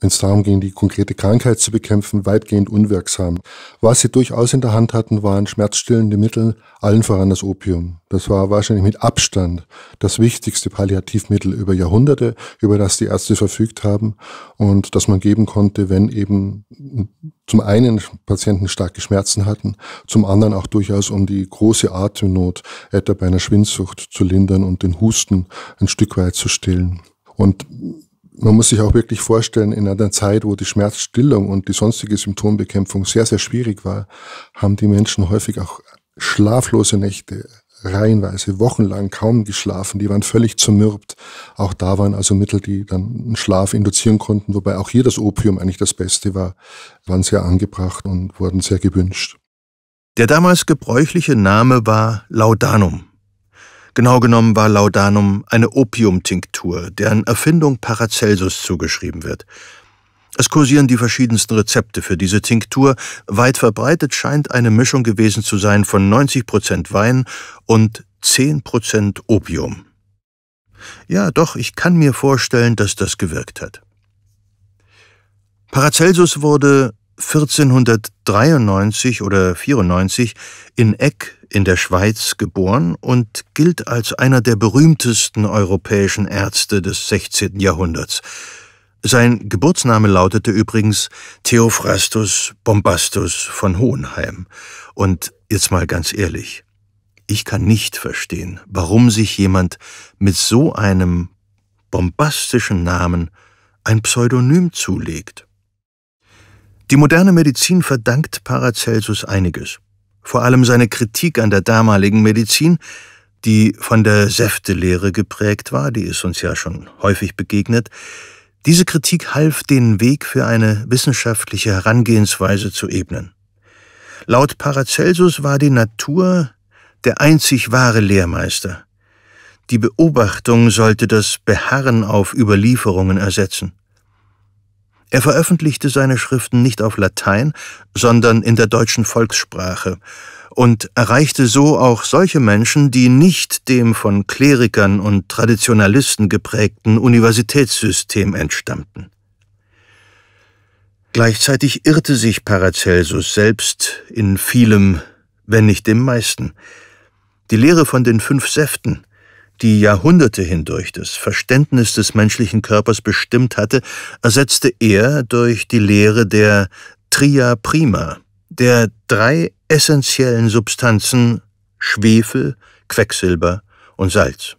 wenn es darum ging, die konkrete Krankheit zu bekämpfen, weitgehend unwirksam. Was sie durchaus in der Hand hatten, waren schmerzstillende Mittel, allen voran das Opium. Das war wahrscheinlich mit Abstand das wichtigste Palliativmittel über Jahrhunderte, über das die Ärzte verfügt haben und das man geben konnte, wenn eben zum einen Patienten starke Schmerzen hatten, zum anderen auch durchaus um die große Atemnot, etwa bei einer Schwindsucht, zu lindern und den Husten ein Stück weit zu stillen. Und man muss sich auch wirklich vorstellen, in einer Zeit, wo die Schmerzstillung und die sonstige Symptombekämpfung sehr, sehr schwierig war, haben die Menschen häufig auch schlaflose Nächte, reihenweise, wochenlang kaum geschlafen, die waren völlig zermürbt. Auch da waren also Mittel, die dann einen Schlaf induzieren konnten, wobei auch hier das Opium eigentlich das Beste war, waren sehr angebracht und wurden sehr gewünscht. Der damals gebräuchliche Name war Laudanum. Genau genommen war Laudanum eine Opiumtinktur, deren Erfindung Paracelsus zugeschrieben wird. Es kursieren die verschiedensten Rezepte für diese Tinktur. Weit verbreitet scheint eine Mischung gewesen zu sein von 90% Prozent Wein und 10% Prozent Opium. Ja, doch, ich kann mir vorstellen, dass das gewirkt hat. Paracelsus wurde 1493 oder 94 in Eck in der Schweiz geboren und gilt als einer der berühmtesten europäischen Ärzte des 16. Jahrhunderts. Sein Geburtsname lautete übrigens Theophrastus Bombastus von Hohenheim. Und jetzt mal ganz ehrlich, ich kann nicht verstehen, warum sich jemand mit so einem bombastischen Namen ein Pseudonym zulegt. Die moderne Medizin verdankt Paracelsus einiges. Vor allem seine Kritik an der damaligen Medizin, die von der Säftelehre geprägt war, die ist uns ja schon häufig begegnet. Diese Kritik half, den Weg für eine wissenschaftliche Herangehensweise zu ebnen. Laut Paracelsus war die Natur der einzig wahre Lehrmeister. Die Beobachtung sollte das Beharren auf Überlieferungen ersetzen. Er veröffentlichte seine Schriften nicht auf Latein, sondern in der deutschen Volkssprache und erreichte so auch solche Menschen, die nicht dem von Klerikern und Traditionalisten geprägten Universitätssystem entstammten. Gleichzeitig irrte sich Paracelsus selbst in vielem, wenn nicht dem meisten. Die Lehre von den fünf Säften, die Jahrhunderte hindurch das Verständnis des menschlichen Körpers bestimmt hatte, ersetzte er durch die Lehre der Tria Prima, der drei essentiellen Substanzen Schwefel, Quecksilber und Salz.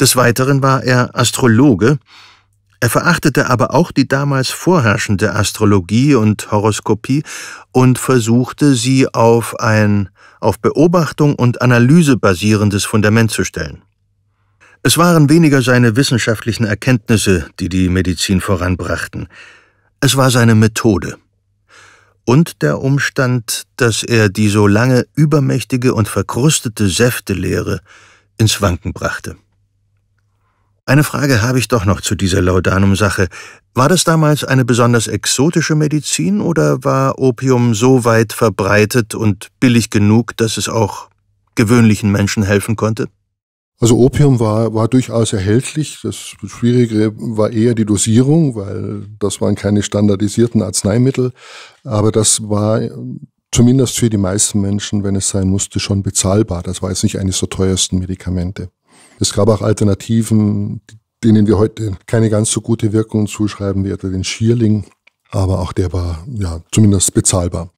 Des Weiteren war er Astrologe, er verachtete aber auch die damals vorherrschende Astrologie und Horoskopie und versuchte sie auf ein auf Beobachtung und Analyse basierendes Fundament zu stellen. Es waren weniger seine wissenschaftlichen Erkenntnisse, die die Medizin voranbrachten, es war seine Methode und der Umstand, dass er die so lange übermächtige und verkrustete Säftelehre ins Wanken brachte. Eine Frage habe ich doch noch zu dieser Laudanum-Sache. War das damals eine besonders exotische Medizin oder war Opium so weit verbreitet und billig genug, dass es auch gewöhnlichen Menschen helfen konnte? Also Opium war, war durchaus erhältlich. Das Schwierige war eher die Dosierung, weil das waren keine standardisierten Arzneimittel. Aber das war zumindest für die meisten Menschen, wenn es sein musste, schon bezahlbar. Das war jetzt nicht eines der teuersten Medikamente. Es gab auch Alternativen, denen wir heute keine ganz so gute Wirkung zuschreiben, wie etwa den Schierling. Aber auch der war ja zumindest bezahlbar.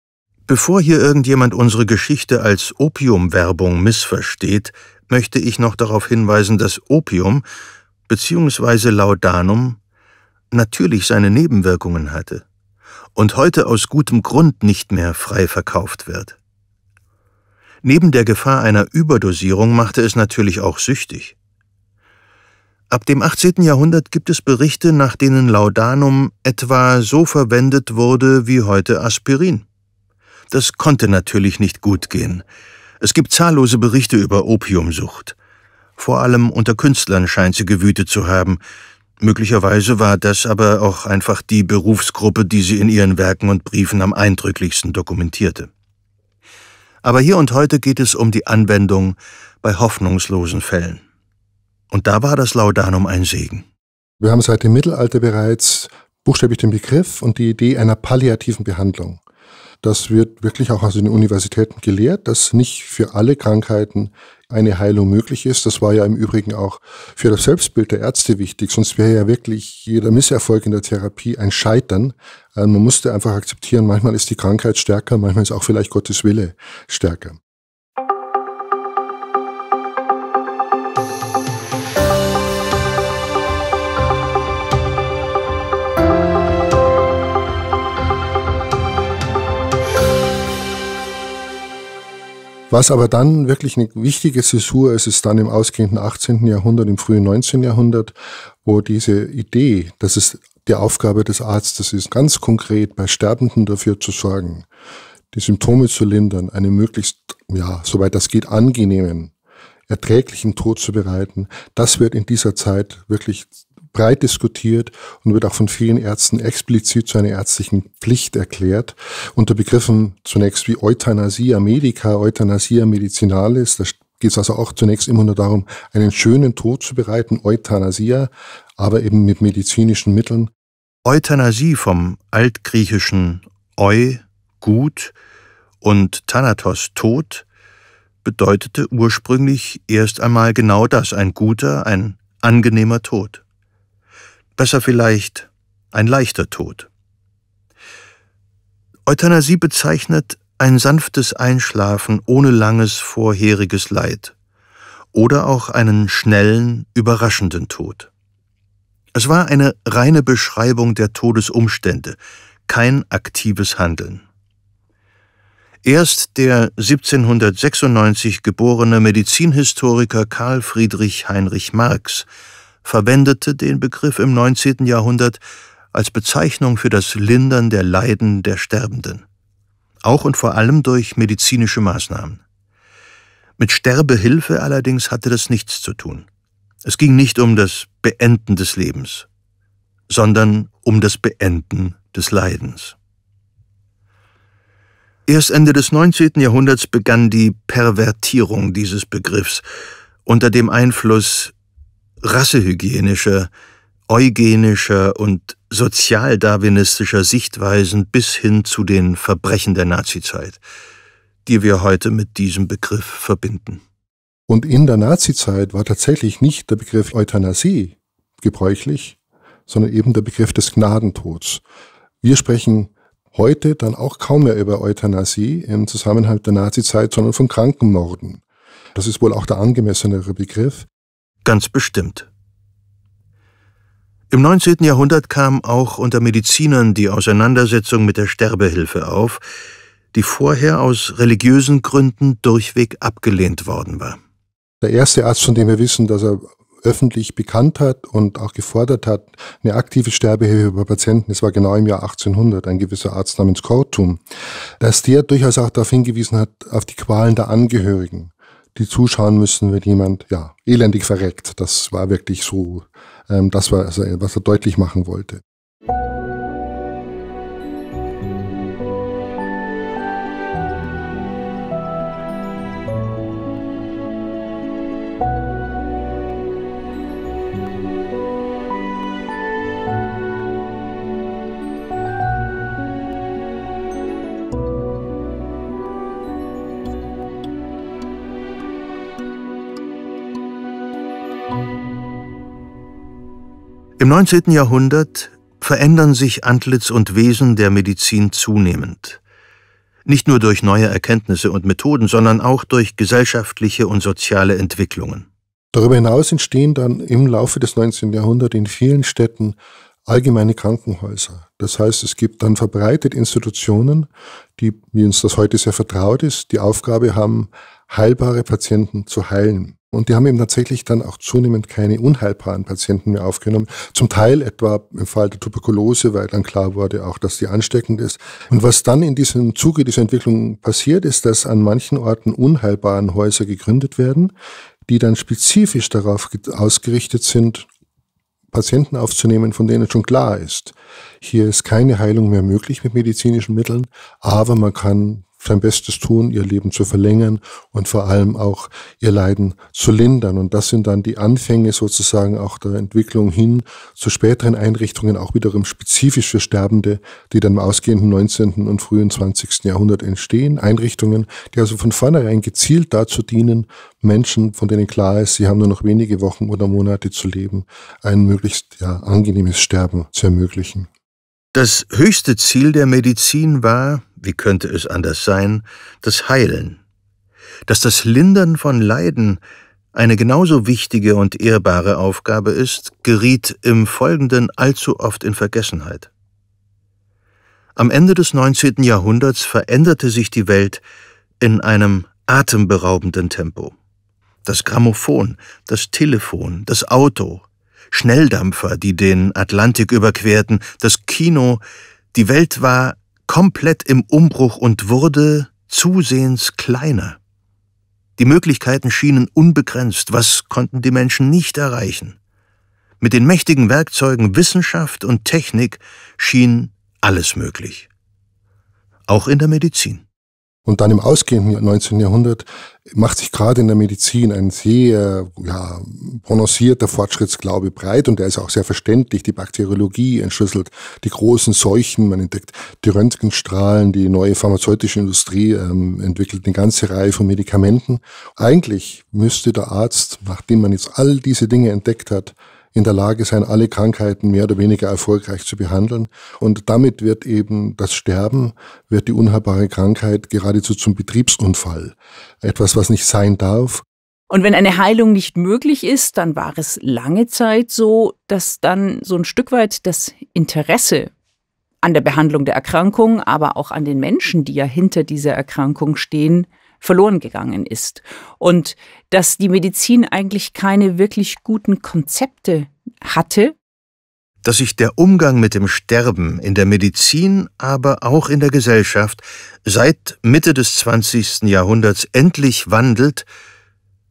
Bevor hier irgendjemand unsere Geschichte als Opiumwerbung missversteht, möchte ich noch darauf hinweisen, dass Opium bzw. Laudanum natürlich seine Nebenwirkungen hatte und heute aus gutem Grund nicht mehr frei verkauft wird. Neben der Gefahr einer Überdosierung machte es natürlich auch süchtig. Ab dem 18. Jahrhundert gibt es Berichte, nach denen Laudanum etwa so verwendet wurde wie heute Aspirin. Das konnte natürlich nicht gut gehen. Es gibt zahllose Berichte über Opiumsucht. Vor allem unter Künstlern scheint sie gewütet zu haben. Möglicherweise war das aber auch einfach die Berufsgruppe, die sie in ihren Werken und Briefen am eindrücklichsten dokumentierte aber hier und heute geht es um die Anwendung bei hoffnungslosen Fällen. Und da war das Laudanum ein Segen. Wir haben seit halt dem Mittelalter bereits buchstäblich den Begriff und die Idee einer palliativen Behandlung. Das wird wirklich auch aus den Universitäten gelehrt, dass nicht für alle Krankheiten eine Heilung möglich ist. Das war ja im Übrigen auch für das Selbstbild der Ärzte wichtig, sonst wäre ja wirklich jeder Misserfolg in der Therapie ein Scheitern. Äh, man musste einfach akzeptieren, manchmal ist die Krankheit stärker, manchmal ist auch vielleicht Gottes Wille stärker. Was aber dann wirklich eine wichtige Zäsur ist, ist dann im ausgehenden 18. Jahrhundert, im frühen 19. Jahrhundert, wo diese Idee, dass es die Aufgabe des Arztes ist, ganz konkret bei Sterbenden dafür zu sorgen, die Symptome zu lindern, einen möglichst, ja, soweit das geht, angenehmen, erträglichen Tod zu bereiten, das wird in dieser Zeit wirklich breit diskutiert und wird auch von vielen Ärzten explizit zu einer ärztlichen Pflicht erklärt. Unter Begriffen zunächst wie Euthanasia medica, Euthanasia medicinalis, da geht es also auch zunächst immer nur darum, einen schönen Tod zu bereiten, Euthanasia, aber eben mit medizinischen Mitteln. Euthanasie vom altgriechischen Eu, gut, und Thanatos, Tod, bedeutete ursprünglich erst einmal genau das, ein guter, ein angenehmer Tod. Besser vielleicht ein leichter Tod. Euthanasie bezeichnet ein sanftes Einschlafen ohne langes vorheriges Leid oder auch einen schnellen, überraschenden Tod. Es war eine reine Beschreibung der Todesumstände, kein aktives Handeln. Erst der 1796 geborene Medizinhistoriker Karl Friedrich Heinrich Marx verwendete den Begriff im 19. Jahrhundert als Bezeichnung für das Lindern der Leiden der Sterbenden, auch und vor allem durch medizinische Maßnahmen. Mit Sterbehilfe allerdings hatte das nichts zu tun. Es ging nicht um das Beenden des Lebens, sondern um das Beenden des Leidens. Erst Ende des 19. Jahrhunderts begann die Pervertierung dieses Begriffs unter dem Einfluss rassehygienischer, eugenischer und sozialdarwinistischer Sichtweisen bis hin zu den Verbrechen der Nazizeit, die wir heute mit diesem Begriff verbinden. Und in der Nazizeit war tatsächlich nicht der Begriff Euthanasie gebräuchlich, sondern eben der Begriff des Gnadentods. Wir sprechen heute dann auch kaum mehr über Euthanasie im Zusammenhang mit der Nazizeit, sondern von Krankenmorden. Das ist wohl auch der angemessenere Begriff. Ganz bestimmt. Im 19. Jahrhundert kam auch unter Medizinern die Auseinandersetzung mit der Sterbehilfe auf, die vorher aus religiösen Gründen durchweg abgelehnt worden war. Der erste Arzt, von dem wir wissen, dass er öffentlich bekannt hat und auch gefordert hat, eine aktive Sterbehilfe bei Patienten. das war genau im Jahr 1800 ein gewisser Arzt namens Kortum, dass der durchaus auch darauf hingewiesen hat, auf die Qualen der Angehörigen die zuschauen müssen, wenn jemand ja elendig verreckt. Das war wirklich so, ähm, das war, also, was er deutlich machen wollte. Im 19. Jahrhundert verändern sich Antlitz und Wesen der Medizin zunehmend. Nicht nur durch neue Erkenntnisse und Methoden, sondern auch durch gesellschaftliche und soziale Entwicklungen. Darüber hinaus entstehen dann im Laufe des 19. Jahrhunderts in vielen Städten allgemeine Krankenhäuser. Das heißt, es gibt dann verbreitet Institutionen, die, wie uns das heute sehr vertraut ist, die Aufgabe haben, heilbare Patienten zu heilen. Und die haben eben tatsächlich dann auch zunehmend keine unheilbaren Patienten mehr aufgenommen. Zum Teil etwa im Fall der Tuberkulose, weil dann klar wurde auch, dass die ansteckend ist. Und was dann in diesem Zuge dieser Entwicklung passiert, ist, dass an manchen Orten unheilbaren Häuser gegründet werden, die dann spezifisch darauf ausgerichtet sind, Patienten aufzunehmen, von denen schon klar ist, hier ist keine Heilung mehr möglich mit medizinischen Mitteln, aber man kann sein Bestes tun, ihr Leben zu verlängern und vor allem auch ihr Leiden zu lindern. Und das sind dann die Anfänge sozusagen auch der Entwicklung hin zu späteren Einrichtungen, auch wiederum spezifisch für Sterbende, die dann im ausgehenden 19. und frühen 20. Jahrhundert entstehen. Einrichtungen, die also von vornherein gezielt dazu dienen, Menschen, von denen klar ist, sie haben nur noch wenige Wochen oder Monate zu leben, ein möglichst ja, angenehmes Sterben zu ermöglichen. Das höchste Ziel der Medizin war, wie könnte es anders sein, das Heilen, dass das Lindern von Leiden eine genauso wichtige und ehrbare Aufgabe ist, geriet im Folgenden allzu oft in Vergessenheit. Am Ende des 19. Jahrhunderts veränderte sich die Welt in einem atemberaubenden Tempo. Das Grammophon, das Telefon, das Auto, Schnelldampfer, die den Atlantik überquerten, das Kino, die Welt war komplett im Umbruch und wurde zusehends kleiner. Die Möglichkeiten schienen unbegrenzt, was konnten die Menschen nicht erreichen. Mit den mächtigen Werkzeugen Wissenschaft und Technik schien alles möglich. Auch in der Medizin. Und dann im ausgehenden 19. Jahrhundert macht sich gerade in der Medizin ein sehr ja, prononcierter Fortschrittsglaube breit und der ist auch sehr verständlich. Die Bakteriologie entschlüsselt die großen Seuchen, man entdeckt die Röntgenstrahlen, die neue pharmazeutische Industrie ähm, entwickelt eine ganze Reihe von Medikamenten. Eigentlich müsste der Arzt, nachdem man jetzt all diese Dinge entdeckt hat, in der Lage sein, alle Krankheiten mehr oder weniger erfolgreich zu behandeln. Und damit wird eben das Sterben, wird die unheilbare Krankheit geradezu zum Betriebsunfall. Etwas, was nicht sein darf. Und wenn eine Heilung nicht möglich ist, dann war es lange Zeit so, dass dann so ein Stück weit das Interesse an der Behandlung der Erkrankung, aber auch an den Menschen, die ja hinter dieser Erkrankung stehen, verloren gegangen ist. Und dass die Medizin eigentlich keine wirklich guten Konzepte hatte. Dass sich der Umgang mit dem Sterben in der Medizin, aber auch in der Gesellschaft seit Mitte des 20. Jahrhunderts endlich wandelt,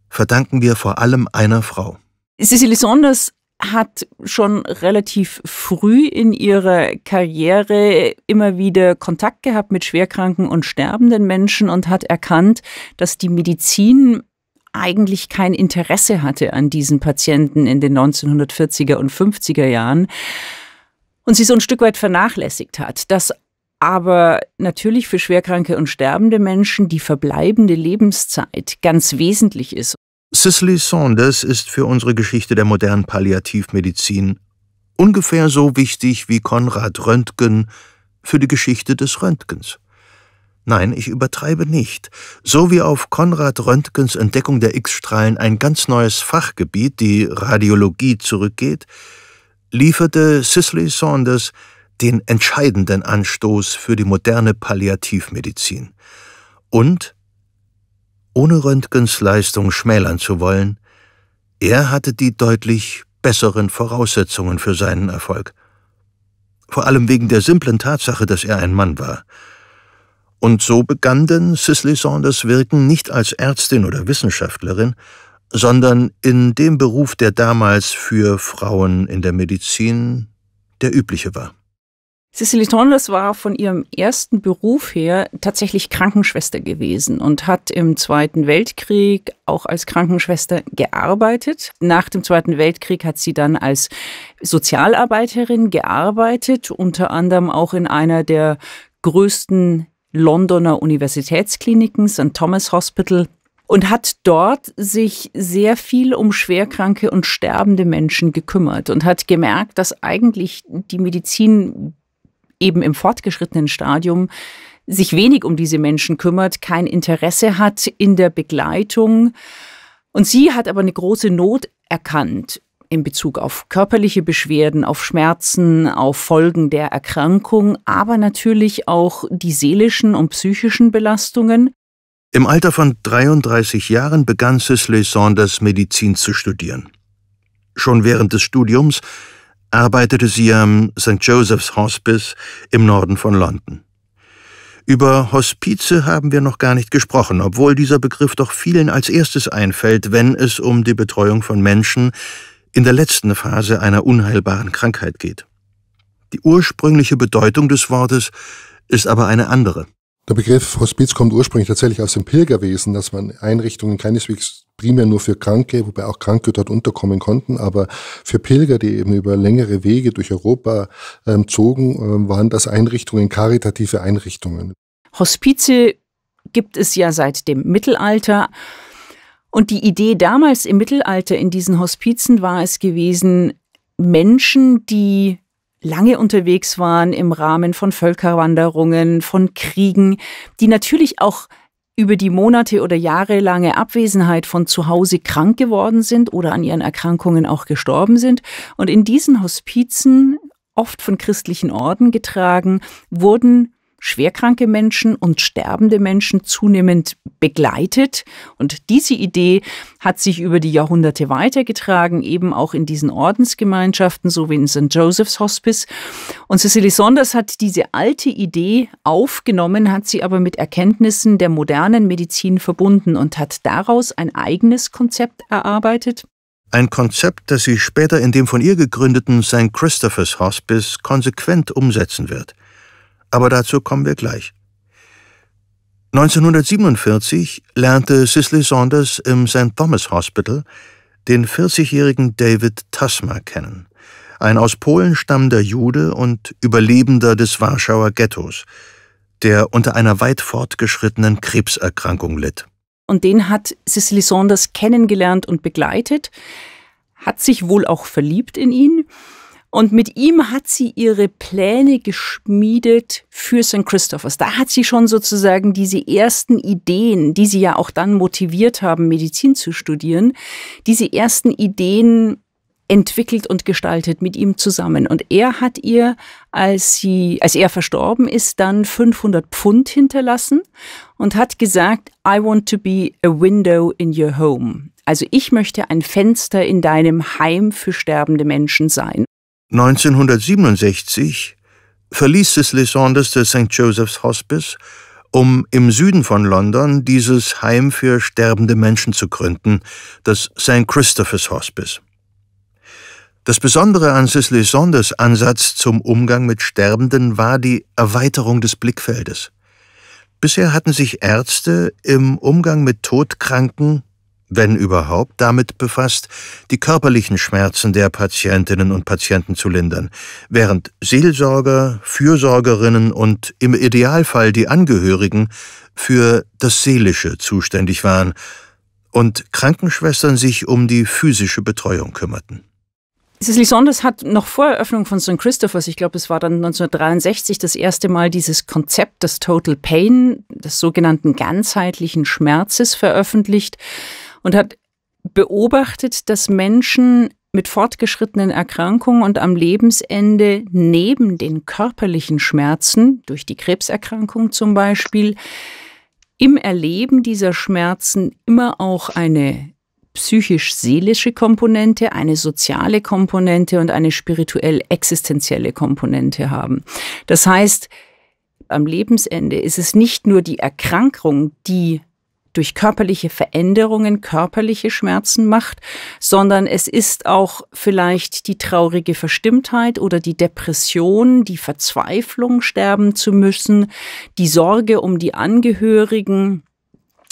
verdanken wir vor allem einer Frau. Cicely Saunders hat schon relativ früh in ihrer Karriere immer wieder Kontakt gehabt mit schwerkranken und sterbenden Menschen und hat erkannt, dass die Medizin eigentlich kein Interesse hatte an diesen Patienten in den 1940er und 50er Jahren und sie so ein Stück weit vernachlässigt hat, dass aber natürlich für schwerkranke und sterbende Menschen die verbleibende Lebenszeit ganz wesentlich ist. Cicely Saunders ist für unsere Geschichte der modernen Palliativmedizin ungefähr so wichtig wie Konrad Röntgen für die Geschichte des Röntgens. Nein, ich übertreibe nicht. So wie auf Konrad Röntgens Entdeckung der X-Strahlen ein ganz neues Fachgebiet, die Radiologie, zurückgeht, lieferte Cicely Saunders den entscheidenden Anstoß für die moderne Palliativmedizin. Und ohne Röntgens Leistung schmälern zu wollen, er hatte die deutlich besseren Voraussetzungen für seinen Erfolg. Vor allem wegen der simplen Tatsache, dass er ein Mann war. Und so begann denn Cicely Saunders Wirken nicht als Ärztin oder Wissenschaftlerin, sondern in dem Beruf, der damals für Frauen in der Medizin der übliche war. Cicely Saunders war von ihrem ersten Beruf her tatsächlich Krankenschwester gewesen und hat im Zweiten Weltkrieg auch als Krankenschwester gearbeitet. Nach dem Zweiten Weltkrieg hat sie dann als Sozialarbeiterin gearbeitet, unter anderem auch in einer der größten Londoner Universitätskliniken, St. Thomas Hospital, und hat dort sich sehr viel um schwerkranke und sterbende Menschen gekümmert und hat gemerkt, dass eigentlich die Medizin eben im fortgeschrittenen Stadium sich wenig um diese Menschen kümmert, kein Interesse hat in der Begleitung. Und sie hat aber eine große Not erkannt in Bezug auf körperliche Beschwerden, auf Schmerzen, auf Folgen der Erkrankung, aber natürlich auch die seelischen und psychischen Belastungen. Im Alter von 33 Jahren begann Cicely Saunders Medizin zu studieren. Schon während des Studiums arbeitete sie am St. Joseph's Hospice im Norden von London. Über Hospize haben wir noch gar nicht gesprochen, obwohl dieser Begriff doch vielen als erstes einfällt, wenn es um die Betreuung von Menschen in der letzten Phase einer unheilbaren Krankheit geht. Die ursprüngliche Bedeutung des Wortes ist aber eine andere. Der Begriff Hospiz kommt ursprünglich tatsächlich aus dem Pilgerwesen, dass man Einrichtungen keineswegs primär nur für Kranke, wobei auch Kranke dort unterkommen konnten, aber für Pilger, die eben über längere Wege durch Europa ähm, zogen, äh, waren das Einrichtungen, karitative Einrichtungen. Hospize gibt es ja seit dem Mittelalter. Und die Idee damals im Mittelalter in diesen Hospizen war es gewesen, Menschen, die lange unterwegs waren im Rahmen von Völkerwanderungen, von Kriegen, die natürlich auch über die Monate oder jahrelange Abwesenheit von zu Hause krank geworden sind oder an ihren Erkrankungen auch gestorben sind. Und in diesen Hospizen, oft von christlichen Orden getragen, wurden schwerkranke Menschen und sterbende Menschen zunehmend begleitet. Und diese Idee hat sich über die Jahrhunderte weitergetragen, eben auch in diesen Ordensgemeinschaften, so wie in St. Joseph's Hospice. Und Cecily Saunders hat diese alte Idee aufgenommen, hat sie aber mit Erkenntnissen der modernen Medizin verbunden und hat daraus ein eigenes Konzept erarbeitet. Ein Konzept, das sie später in dem von ihr gegründeten St. Christopher's Hospice konsequent umsetzen wird aber dazu kommen wir gleich. 1947 lernte Cicely Saunders im St. Thomas Hospital den 40-jährigen David Tasma kennen, ein aus Polen stammender Jude und Überlebender des Warschauer Ghettos, der unter einer weit fortgeschrittenen Krebserkrankung litt. Und den hat Cicely Saunders kennengelernt und begleitet, hat sich wohl auch verliebt in ihn und mit ihm hat sie ihre Pläne geschmiedet für St. Christophers. Da hat sie schon sozusagen diese ersten Ideen, die sie ja auch dann motiviert haben, Medizin zu studieren, diese ersten Ideen entwickelt und gestaltet mit ihm zusammen. Und er hat ihr, als sie, als er verstorben ist, dann 500 Pfund hinterlassen und hat gesagt, I want to be a window in your home. Also ich möchte ein Fenster in deinem Heim für sterbende Menschen sein. 1967 verließ Cicely Saunders das St. Joseph's Hospice, um im Süden von London dieses Heim für sterbende Menschen zu gründen, das St. Christopher's Hospice. Das Besondere an Cicely Saunders Ansatz zum Umgang mit Sterbenden war die Erweiterung des Blickfeldes. Bisher hatten sich Ärzte im Umgang mit Todkranken wenn überhaupt, damit befasst, die körperlichen Schmerzen der Patientinnen und Patienten zu lindern, während Seelsorger, Fürsorgerinnen und im Idealfall die Angehörigen für das Seelische zuständig waren und Krankenschwestern sich um die physische Betreuung kümmerten. Cicely Saunders hat noch vor Eröffnung von St. Christophers, ich glaube, es war dann 1963, das erste Mal dieses Konzept des Total Pain, des sogenannten ganzheitlichen Schmerzes veröffentlicht und hat beobachtet, dass Menschen mit fortgeschrittenen Erkrankungen und am Lebensende neben den körperlichen Schmerzen, durch die Krebserkrankung zum Beispiel, im Erleben dieser Schmerzen immer auch eine psychisch-seelische Komponente, eine soziale Komponente und eine spirituell-existenzielle Komponente haben. Das heißt, am Lebensende ist es nicht nur die Erkrankung, die durch körperliche Veränderungen körperliche Schmerzen macht, sondern es ist auch vielleicht die traurige Verstimmtheit oder die Depression, die Verzweiflung sterben zu müssen, die Sorge um die Angehörigen,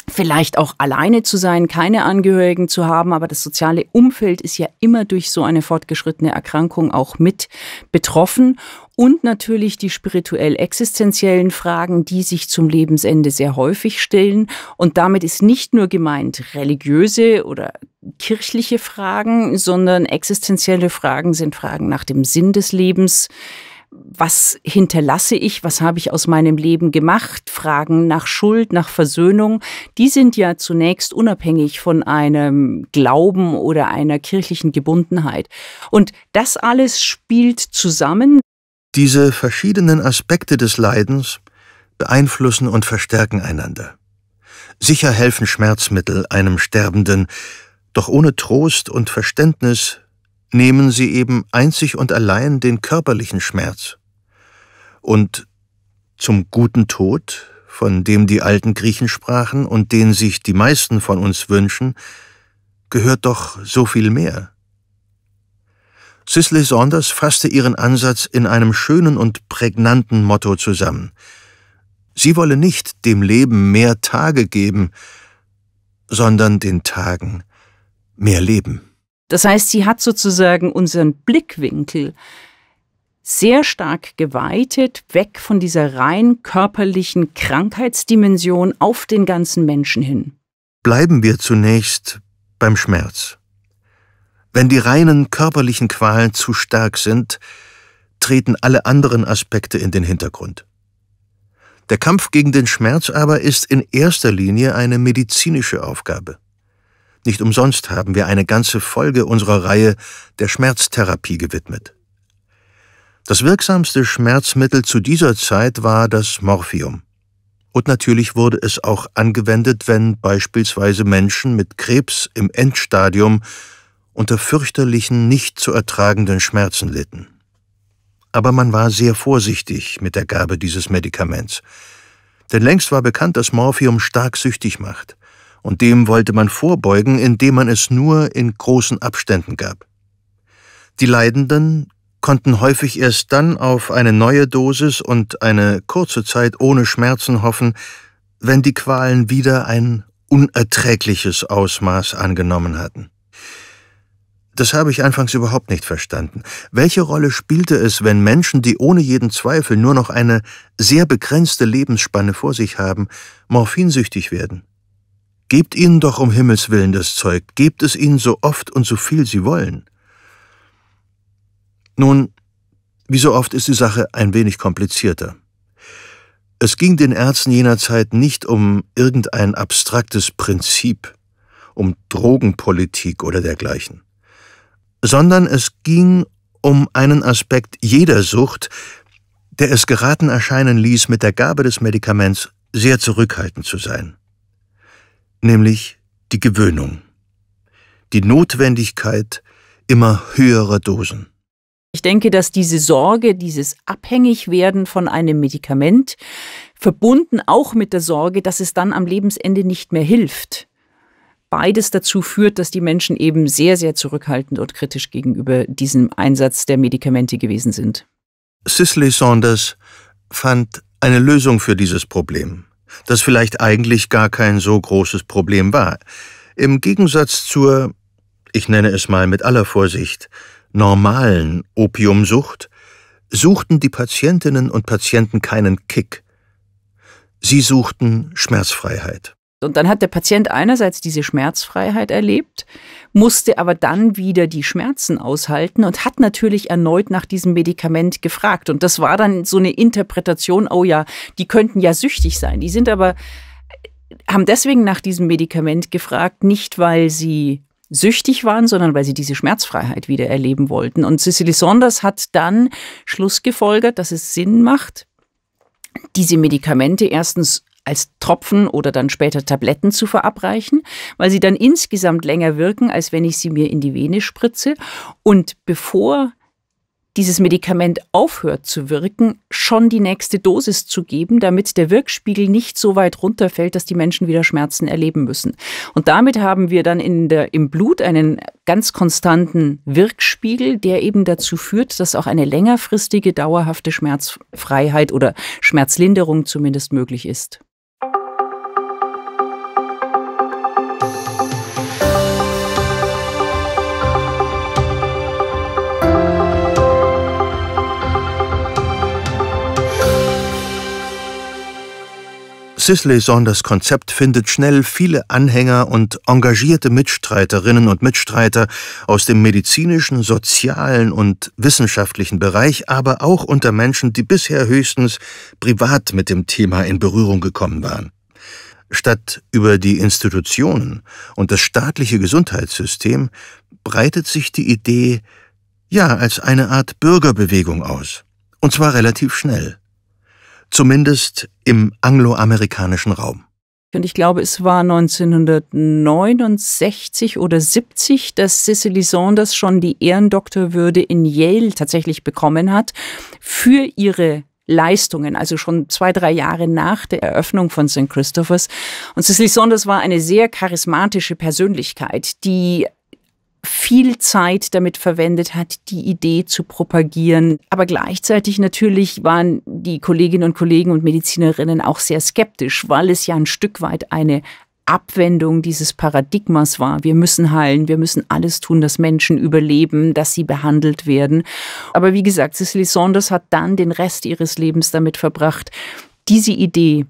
vielleicht auch alleine zu sein, keine Angehörigen zu haben, aber das soziale Umfeld ist ja immer durch so eine fortgeschrittene Erkrankung auch mit betroffen und natürlich die spirituell existenziellen Fragen, die sich zum Lebensende sehr häufig stellen. Und damit ist nicht nur gemeint religiöse oder kirchliche Fragen, sondern existenzielle Fragen sind Fragen nach dem Sinn des Lebens, was hinterlasse ich, was habe ich aus meinem Leben gemacht, Fragen nach Schuld, nach Versöhnung, die sind ja zunächst unabhängig von einem Glauben oder einer kirchlichen Gebundenheit. Und das alles spielt zusammen. Diese verschiedenen Aspekte des Leidens beeinflussen und verstärken einander. Sicher helfen Schmerzmittel einem Sterbenden, doch ohne Trost und Verständnis nehmen sie eben einzig und allein den körperlichen Schmerz. Und zum guten Tod, von dem die alten Griechen sprachen und den sich die meisten von uns wünschen, gehört doch so viel mehr. Cicely Saunders fasste ihren Ansatz in einem schönen und prägnanten Motto zusammen. Sie wolle nicht dem Leben mehr Tage geben, sondern den Tagen mehr Leben. Das heißt, sie hat sozusagen unseren Blickwinkel sehr stark geweitet, weg von dieser rein körperlichen Krankheitsdimension auf den ganzen Menschen hin. Bleiben wir zunächst beim Schmerz. Wenn die reinen körperlichen Qualen zu stark sind, treten alle anderen Aspekte in den Hintergrund. Der Kampf gegen den Schmerz aber ist in erster Linie eine medizinische Aufgabe. Nicht umsonst haben wir eine ganze Folge unserer Reihe der Schmerztherapie gewidmet. Das wirksamste Schmerzmittel zu dieser Zeit war das Morphium. Und natürlich wurde es auch angewendet, wenn beispielsweise Menschen mit Krebs im Endstadium unter fürchterlichen, nicht zu ertragenden Schmerzen litten. Aber man war sehr vorsichtig mit der Gabe dieses Medikaments. Denn längst war bekannt, dass Morphium stark süchtig macht und dem wollte man vorbeugen, indem man es nur in großen Abständen gab. Die Leidenden konnten häufig erst dann auf eine neue Dosis und eine kurze Zeit ohne Schmerzen hoffen, wenn die Qualen wieder ein unerträgliches Ausmaß angenommen hatten. Das habe ich anfangs überhaupt nicht verstanden. Welche Rolle spielte es, wenn Menschen, die ohne jeden Zweifel nur noch eine sehr begrenzte Lebensspanne vor sich haben, morphinsüchtig werden? Gebt ihnen doch um Himmels willen das Zeug, gebt es ihnen so oft und so viel sie wollen. Nun, wie so oft ist die Sache ein wenig komplizierter. Es ging den Ärzten jener Zeit nicht um irgendein abstraktes Prinzip, um Drogenpolitik oder dergleichen, sondern es ging um einen Aspekt jeder Sucht, der es geraten erscheinen ließ, mit der Gabe des Medikaments sehr zurückhaltend zu sein nämlich die Gewöhnung, die Notwendigkeit immer höherer Dosen. Ich denke, dass diese Sorge, dieses Abhängigwerden von einem Medikament, verbunden auch mit der Sorge, dass es dann am Lebensende nicht mehr hilft, beides dazu führt, dass die Menschen eben sehr, sehr zurückhaltend und kritisch gegenüber diesem Einsatz der Medikamente gewesen sind. Cicely Saunders fand eine Lösung für dieses Problem das vielleicht eigentlich gar kein so großes Problem war. Im Gegensatz zur, ich nenne es mal mit aller Vorsicht, normalen Opiumsucht, suchten die Patientinnen und Patienten keinen Kick. Sie suchten Schmerzfreiheit. Und dann hat der Patient einerseits diese Schmerzfreiheit erlebt, musste aber dann wieder die Schmerzen aushalten und hat natürlich erneut nach diesem Medikament gefragt. Und das war dann so eine Interpretation, oh ja, die könnten ja süchtig sein. Die sind aber, äh, haben deswegen nach diesem Medikament gefragt, nicht weil sie süchtig waren, sondern weil sie diese Schmerzfreiheit wieder erleben wollten. Und Cicely Saunders hat dann Schluss gefolgert, dass es Sinn macht, diese Medikamente erstens als Tropfen oder dann später Tabletten zu verabreichen, weil sie dann insgesamt länger wirken, als wenn ich sie mir in die Vene spritze. Und bevor dieses Medikament aufhört zu wirken, schon die nächste Dosis zu geben, damit der Wirkspiegel nicht so weit runterfällt, dass die Menschen wieder Schmerzen erleben müssen. Und damit haben wir dann in der, im Blut einen ganz konstanten Wirkspiegel, der eben dazu führt, dass auch eine längerfristige, dauerhafte Schmerzfreiheit oder Schmerzlinderung zumindest möglich ist. Sisley das Konzept findet, schnell viele Anhänger und engagierte Mitstreiterinnen und Mitstreiter aus dem medizinischen, sozialen und wissenschaftlichen Bereich, aber auch unter Menschen, die bisher höchstens privat mit dem Thema in Berührung gekommen waren. Statt über die Institutionen und das staatliche Gesundheitssystem breitet sich die Idee ja als eine Art Bürgerbewegung aus. Und zwar relativ schnell zumindest im angloamerikanischen Raum. Und ich glaube, es war 1969 oder 70, dass Cicely Saunders schon die Ehrendoktorwürde in Yale tatsächlich bekommen hat für ihre Leistungen, also schon zwei, drei Jahre nach der Eröffnung von St. Christophers. Und Cicely Saunders war eine sehr charismatische Persönlichkeit, die viel Zeit damit verwendet hat, die Idee zu propagieren. Aber gleichzeitig natürlich waren die Kolleginnen und Kollegen und Medizinerinnen auch sehr skeptisch, weil es ja ein Stück weit eine Abwendung dieses Paradigmas war. Wir müssen heilen, wir müssen alles tun, dass Menschen überleben, dass sie behandelt werden. Aber wie gesagt, Cicely Saunders hat dann den Rest ihres Lebens damit verbracht, diese Idee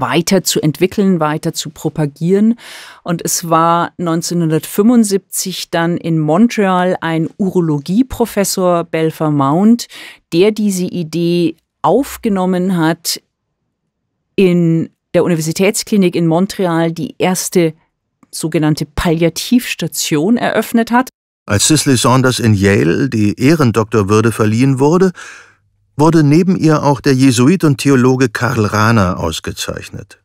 weiter zu entwickeln, weiter zu propagieren. Und es war 1975 dann in Montreal ein Urologieprofessor Belfer Mount, der diese Idee aufgenommen hat, in der Universitätsklinik in Montreal die erste sogenannte Palliativstation eröffnet hat. Als Cicely Saunders in Yale die Ehrendoktorwürde verliehen wurde, wurde neben ihr auch der Jesuit und Theologe Karl Rahner ausgezeichnet.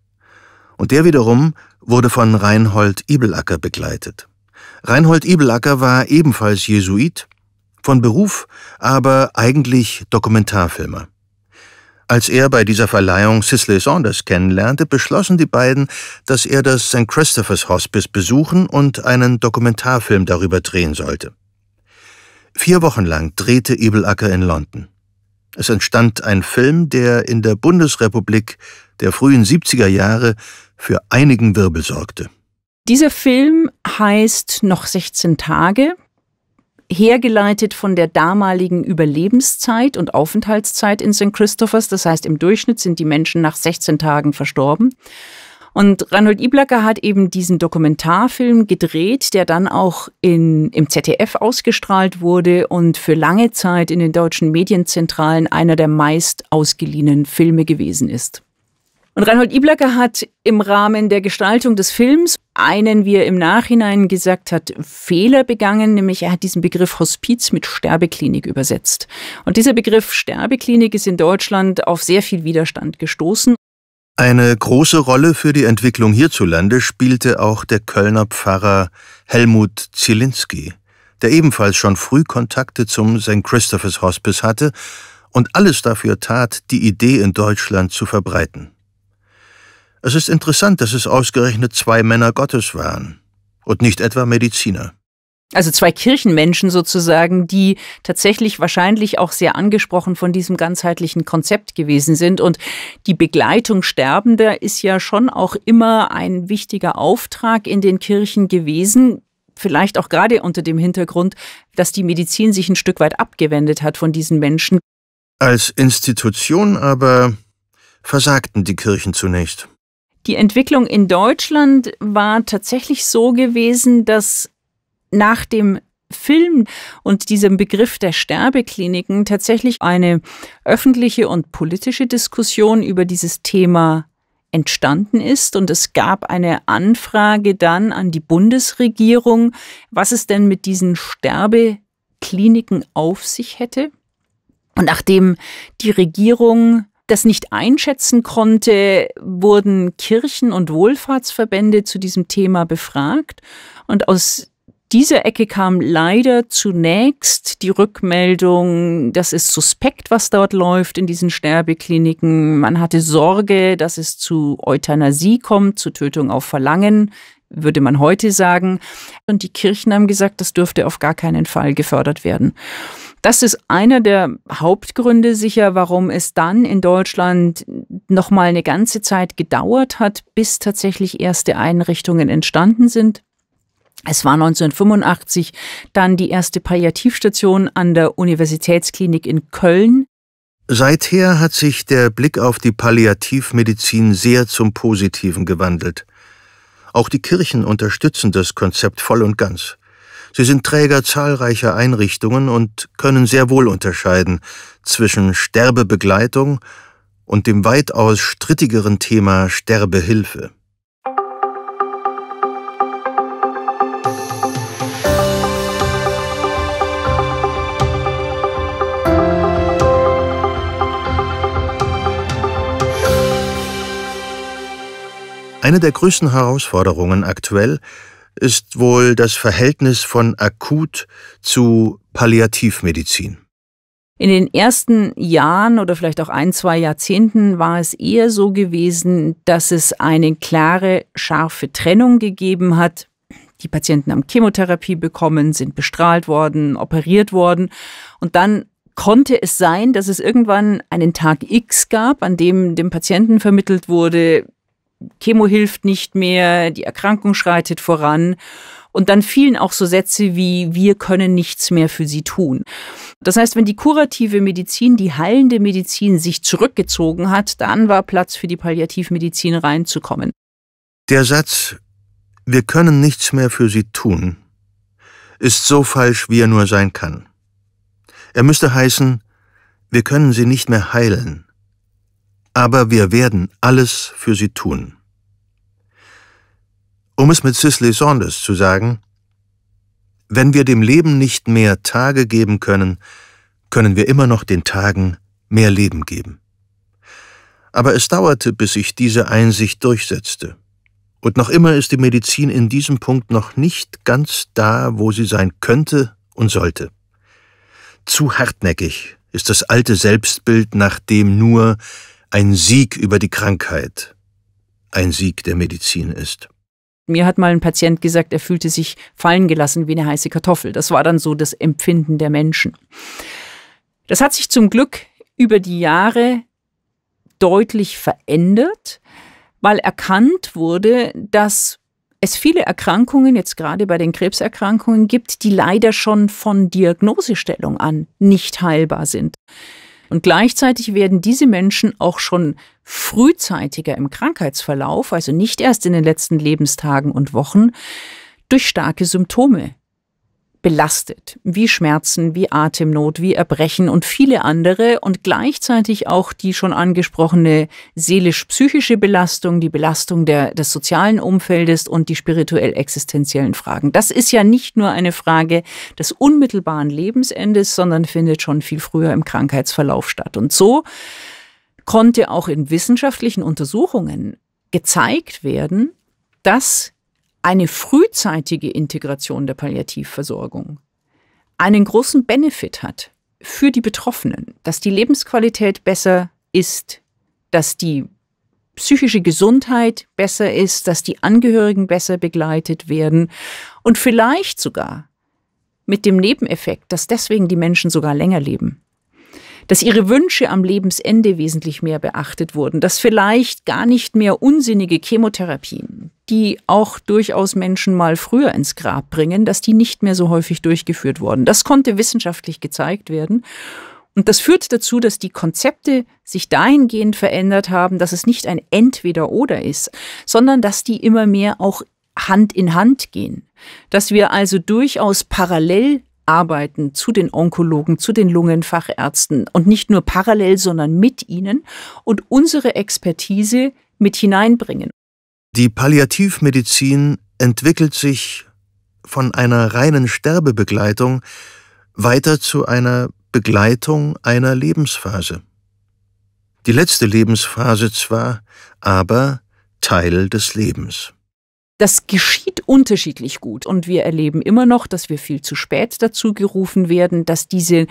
Und der wiederum wurde von Reinhold Ibelacker begleitet. Reinhold Ibelacker war ebenfalls Jesuit, von Beruf aber eigentlich Dokumentarfilmer. Als er bei dieser Verleihung Cicely Saunders kennenlernte, beschlossen die beiden, dass er das St. Christopher's Hospice besuchen und einen Dokumentarfilm darüber drehen sollte. Vier Wochen lang drehte Ibelacker in London. Es entstand ein Film, der in der Bundesrepublik der frühen 70er Jahre für einigen Wirbel sorgte. Dieser Film heißt Noch 16 Tage, hergeleitet von der damaligen Überlebenszeit und Aufenthaltszeit in St. Christophers. Das heißt, im Durchschnitt sind die Menschen nach 16 Tagen verstorben. Und Reinhold Iblacker hat eben diesen Dokumentarfilm gedreht, der dann auch in, im ZDF ausgestrahlt wurde und für lange Zeit in den deutschen Medienzentralen einer der meist ausgeliehenen Filme gewesen ist. Und Reinhold Iblacker hat im Rahmen der Gestaltung des Films einen, wie er im Nachhinein gesagt hat, Fehler begangen, nämlich er hat diesen Begriff Hospiz mit Sterbeklinik übersetzt. Und dieser Begriff Sterbeklinik ist in Deutschland auf sehr viel Widerstand gestoßen. Eine große Rolle für die Entwicklung hierzulande spielte auch der Kölner Pfarrer Helmut Zielinski, der ebenfalls schon früh Kontakte zum St. Christophers Hospice hatte und alles dafür tat, die Idee in Deutschland zu verbreiten. Es ist interessant, dass es ausgerechnet zwei Männer Gottes waren und nicht etwa Mediziner. Also zwei Kirchenmenschen sozusagen, die tatsächlich wahrscheinlich auch sehr angesprochen von diesem ganzheitlichen Konzept gewesen sind. Und die Begleitung Sterbender ist ja schon auch immer ein wichtiger Auftrag in den Kirchen gewesen. Vielleicht auch gerade unter dem Hintergrund, dass die Medizin sich ein Stück weit abgewendet hat von diesen Menschen. Als Institution aber versagten die Kirchen zunächst. Die Entwicklung in Deutschland war tatsächlich so gewesen, dass nach dem Film und diesem Begriff der Sterbekliniken tatsächlich eine öffentliche und politische Diskussion über dieses Thema entstanden ist. Und es gab eine Anfrage dann an die Bundesregierung, was es denn mit diesen Sterbekliniken auf sich hätte. Und nachdem die Regierung das nicht einschätzen konnte, wurden Kirchen und Wohlfahrtsverbände zu diesem Thema befragt. Und aus dieser Ecke kam leider zunächst die Rückmeldung, das ist suspekt, was dort läuft in diesen Sterbekliniken. Man hatte Sorge, dass es zu Euthanasie kommt, zu Tötung auf Verlangen, würde man heute sagen. Und die Kirchen haben gesagt, das dürfte auf gar keinen Fall gefördert werden. Das ist einer der Hauptgründe sicher, warum es dann in Deutschland noch mal eine ganze Zeit gedauert hat, bis tatsächlich erste Einrichtungen entstanden sind. Es war 1985 dann die erste Palliativstation an der Universitätsklinik in Köln. Seither hat sich der Blick auf die Palliativmedizin sehr zum Positiven gewandelt. Auch die Kirchen unterstützen das Konzept voll und ganz. Sie sind Träger zahlreicher Einrichtungen und können sehr wohl unterscheiden zwischen Sterbebegleitung und dem weitaus strittigeren Thema Sterbehilfe. Eine der größten Herausforderungen aktuell ist wohl das Verhältnis von Akut zu Palliativmedizin. In den ersten Jahren oder vielleicht auch ein, zwei Jahrzehnten war es eher so gewesen, dass es eine klare, scharfe Trennung gegeben hat. Die Patienten haben Chemotherapie bekommen, sind bestrahlt worden, operiert worden und dann konnte es sein, dass es irgendwann einen Tag X gab, an dem dem Patienten vermittelt wurde, Chemo hilft nicht mehr, die Erkrankung schreitet voran. Und dann fielen auch so Sätze wie, wir können nichts mehr für sie tun. Das heißt, wenn die kurative Medizin, die heilende Medizin sich zurückgezogen hat, dann war Platz für die Palliativmedizin reinzukommen. Der Satz, wir können nichts mehr für sie tun, ist so falsch, wie er nur sein kann. Er müsste heißen, wir können sie nicht mehr heilen aber wir werden alles für sie tun. Um es mit Cicely Saunders zu sagen, wenn wir dem Leben nicht mehr Tage geben können, können wir immer noch den Tagen mehr Leben geben. Aber es dauerte, bis sich diese Einsicht durchsetzte. Und noch immer ist die Medizin in diesem Punkt noch nicht ganz da, wo sie sein könnte und sollte. Zu hartnäckig ist das alte Selbstbild, nach dem nur ein Sieg über die Krankheit ein Sieg der Medizin ist. Mir hat mal ein Patient gesagt, er fühlte sich fallen gelassen wie eine heiße Kartoffel. Das war dann so das Empfinden der Menschen. Das hat sich zum Glück über die Jahre deutlich verändert, weil erkannt wurde, dass es viele Erkrankungen, jetzt gerade bei den Krebserkrankungen, gibt, die leider schon von Diagnosestellung an nicht heilbar sind. Und gleichzeitig werden diese Menschen auch schon frühzeitiger im Krankheitsverlauf, also nicht erst in den letzten Lebenstagen und Wochen, durch starke Symptome belastet, wie Schmerzen, wie Atemnot, wie Erbrechen und viele andere und gleichzeitig auch die schon angesprochene seelisch-psychische Belastung, die Belastung der, des sozialen Umfeldes und die spirituell-existenziellen Fragen. Das ist ja nicht nur eine Frage des unmittelbaren Lebensendes, sondern findet schon viel früher im Krankheitsverlauf statt. Und so konnte auch in wissenschaftlichen Untersuchungen gezeigt werden, dass eine frühzeitige Integration der Palliativversorgung einen großen Benefit hat für die Betroffenen, dass die Lebensqualität besser ist, dass die psychische Gesundheit besser ist, dass die Angehörigen besser begleitet werden und vielleicht sogar mit dem Nebeneffekt, dass deswegen die Menschen sogar länger leben dass ihre Wünsche am Lebensende wesentlich mehr beachtet wurden, dass vielleicht gar nicht mehr unsinnige Chemotherapien, die auch durchaus Menschen mal früher ins Grab bringen, dass die nicht mehr so häufig durchgeführt wurden. Das konnte wissenschaftlich gezeigt werden. Und das führt dazu, dass die Konzepte sich dahingehend verändert haben, dass es nicht ein Entweder-Oder ist, sondern dass die immer mehr auch Hand in Hand gehen. Dass wir also durchaus parallel arbeiten zu den Onkologen, zu den Lungenfachärzten und nicht nur parallel, sondern mit ihnen und unsere Expertise mit hineinbringen. Die Palliativmedizin entwickelt sich von einer reinen Sterbebegleitung weiter zu einer Begleitung einer Lebensphase. Die letzte Lebensphase zwar, aber Teil des Lebens. Das geschieht unterschiedlich gut und wir erleben immer noch, dass wir viel zu spät dazu gerufen werden, dass diese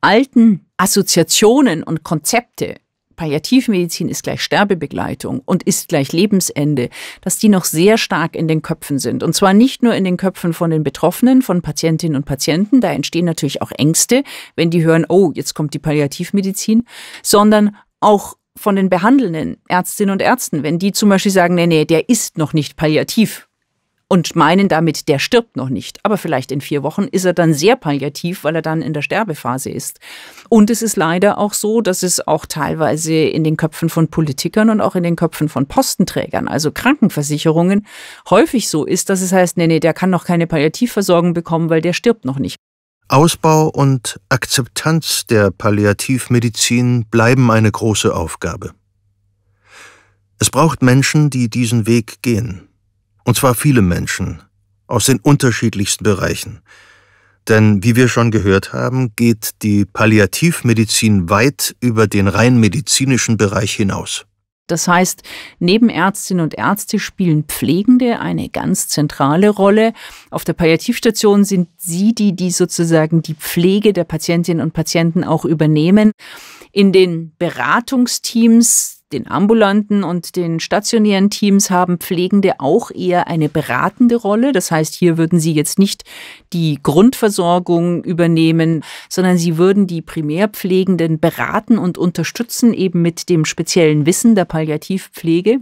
alten Assoziationen und Konzepte Palliativmedizin ist gleich Sterbebegleitung und ist gleich Lebensende, dass die noch sehr stark in den Köpfen sind. Und zwar nicht nur in den Köpfen von den Betroffenen, von Patientinnen und Patienten, da entstehen natürlich auch Ängste, wenn die hören, oh, jetzt kommt die Palliativmedizin, sondern auch von den behandelnden Ärztinnen und Ärzten, wenn die zum Beispiel sagen, nee, nee, der ist noch nicht palliativ und meinen damit, der stirbt noch nicht. Aber vielleicht in vier Wochen ist er dann sehr palliativ, weil er dann in der Sterbephase ist. Und es ist leider auch so, dass es auch teilweise in den Köpfen von Politikern und auch in den Köpfen von Postenträgern, also Krankenversicherungen, häufig so ist, dass es heißt, nee, nee, der kann noch keine Palliativversorgung bekommen, weil der stirbt noch nicht. Ausbau und Akzeptanz der Palliativmedizin bleiben eine große Aufgabe. Es braucht Menschen, die diesen Weg gehen und zwar viele Menschen aus den unterschiedlichsten Bereichen. Denn wie wir schon gehört haben, geht die Palliativmedizin weit über den rein medizinischen Bereich hinaus. Das heißt, neben Ärztinnen und Ärzte spielen Pflegende eine ganz zentrale Rolle. Auf der Palliativstation sind sie die, die sozusagen die Pflege der Patientinnen und Patienten auch übernehmen. In den Beratungsteams den ambulanten und den stationären Teams haben Pflegende auch eher eine beratende Rolle. Das heißt, hier würden sie jetzt nicht die Grundversorgung übernehmen, sondern sie würden die Primärpflegenden beraten und unterstützen, eben mit dem speziellen Wissen der Palliativpflege.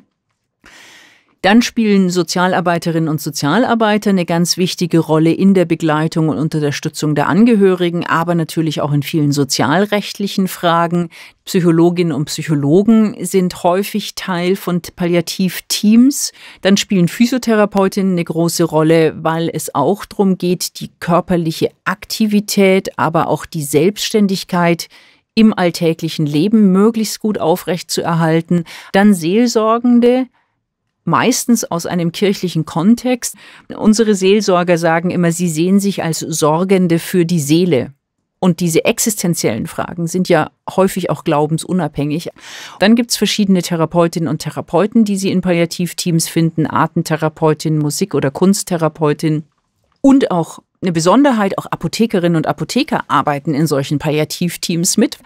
Dann spielen Sozialarbeiterinnen und Sozialarbeiter eine ganz wichtige Rolle in der Begleitung und Unterstützung der Angehörigen, aber natürlich auch in vielen sozialrechtlichen Fragen. Psychologinnen und Psychologen sind häufig Teil von Palliativteams. Dann spielen Physiotherapeutinnen eine große Rolle, weil es auch darum geht, die körperliche Aktivität, aber auch die Selbstständigkeit im alltäglichen Leben möglichst gut aufrechtzuerhalten. Dann Seelsorgende, meistens aus einem kirchlichen Kontext. Unsere Seelsorger sagen immer, sie sehen sich als Sorgende für die Seele. Und diese existenziellen Fragen sind ja häufig auch glaubensunabhängig. Dann gibt es verschiedene Therapeutinnen und Therapeuten, die sie in Palliativteams finden, Artentherapeutin, Musik- oder Kunsttherapeutin und auch eine Besonderheit, auch Apothekerinnen und Apotheker arbeiten in solchen Palliativteams mit.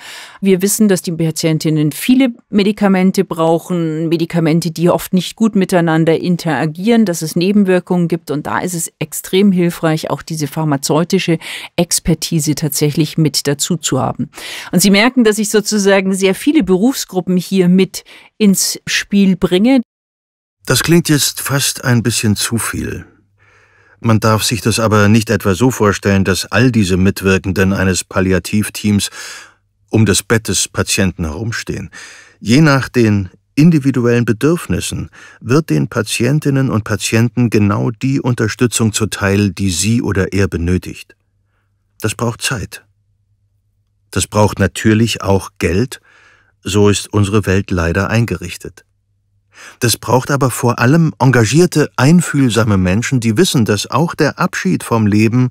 Wir wissen, dass die Patientinnen viele Medikamente brauchen, Medikamente, die oft nicht gut miteinander interagieren, dass es Nebenwirkungen gibt. Und da ist es extrem hilfreich, auch diese pharmazeutische Expertise tatsächlich mit dazu zu haben. Und Sie merken, dass ich sozusagen sehr viele Berufsgruppen hier mit ins Spiel bringe. Das klingt jetzt fast ein bisschen zu viel. Man darf sich das aber nicht etwa so vorstellen, dass all diese Mitwirkenden eines Palliativteams um das Bett des Patienten herumstehen. Je nach den individuellen Bedürfnissen wird den Patientinnen und Patienten genau die Unterstützung zuteil, die sie oder er benötigt. Das braucht Zeit. Das braucht natürlich auch Geld, so ist unsere Welt leider eingerichtet. Das braucht aber vor allem engagierte, einfühlsame Menschen, die wissen, dass auch der Abschied vom Leben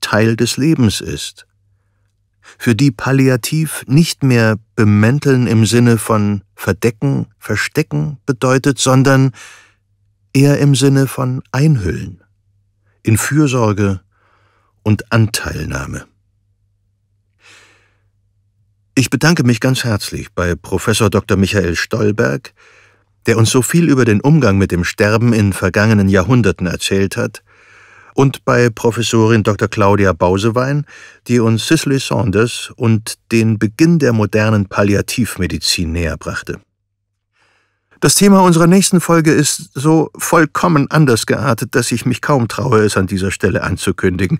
Teil des Lebens ist. Für die Palliativ nicht mehr bemänteln im Sinne von verdecken, verstecken bedeutet, sondern eher im Sinne von einhüllen, in Fürsorge und Anteilnahme. Ich bedanke mich ganz herzlich bei Prof. Dr. Michael Stolberg, der uns so viel über den Umgang mit dem Sterben in vergangenen Jahrhunderten erzählt hat, und bei Professorin Dr. Claudia Bausewein, die uns Cicely Saunders und den Beginn der modernen Palliativmedizin näherbrachte. Das Thema unserer nächsten Folge ist so vollkommen anders geartet, dass ich mich kaum traue, es an dieser Stelle anzukündigen.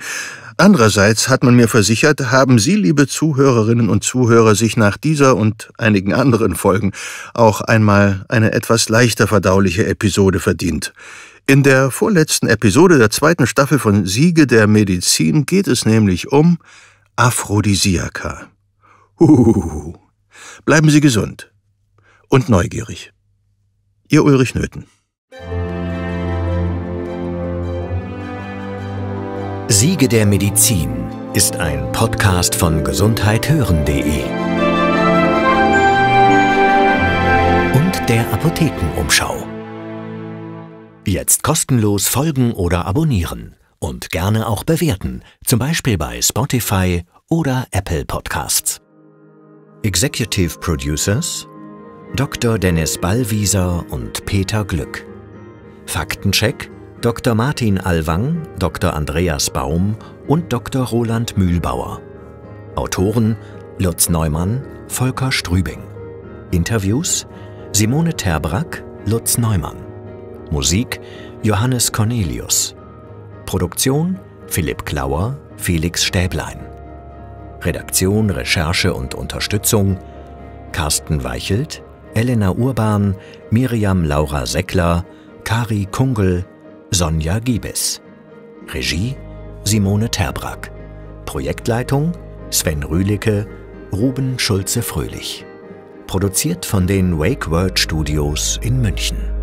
Andererseits hat man mir versichert, haben Sie, liebe Zuhörerinnen und Zuhörer, sich nach dieser und einigen anderen Folgen auch einmal eine etwas leichter verdauliche Episode verdient. In der vorletzten Episode der zweiten Staffel von Siege der Medizin geht es nämlich um Aphrodisiaka. Huhuhu. Bleiben Sie gesund und neugierig. Ihr Ulrich Nöthen. Siege der Medizin ist ein Podcast von gesundheithören.de und der Apothekenumschau. Jetzt kostenlos folgen oder abonnieren und gerne auch bewerten, zum Beispiel bei Spotify oder Apple Podcasts. Executive Producers Dr. Dennis Ballwieser und Peter Glück. Faktencheck Dr. Martin Alwang, Dr. Andreas Baum und Dr. Roland Mühlbauer. Autoren Lutz Neumann, Volker Strübing. Interviews Simone Terbrack, Lutz Neumann. Musik Johannes Cornelius. Produktion Philipp Klauer, Felix Stäblein. Redaktion, Recherche und Unterstützung Carsten Weichelt, Elena Urban, Miriam Laura Seckler, Kari Kungel, Sonja Giebes. Regie Simone Terbrack. Projektleitung Sven Rühlicke, Ruben Schulze-Fröhlich. Produziert von den Wake World Studios in München.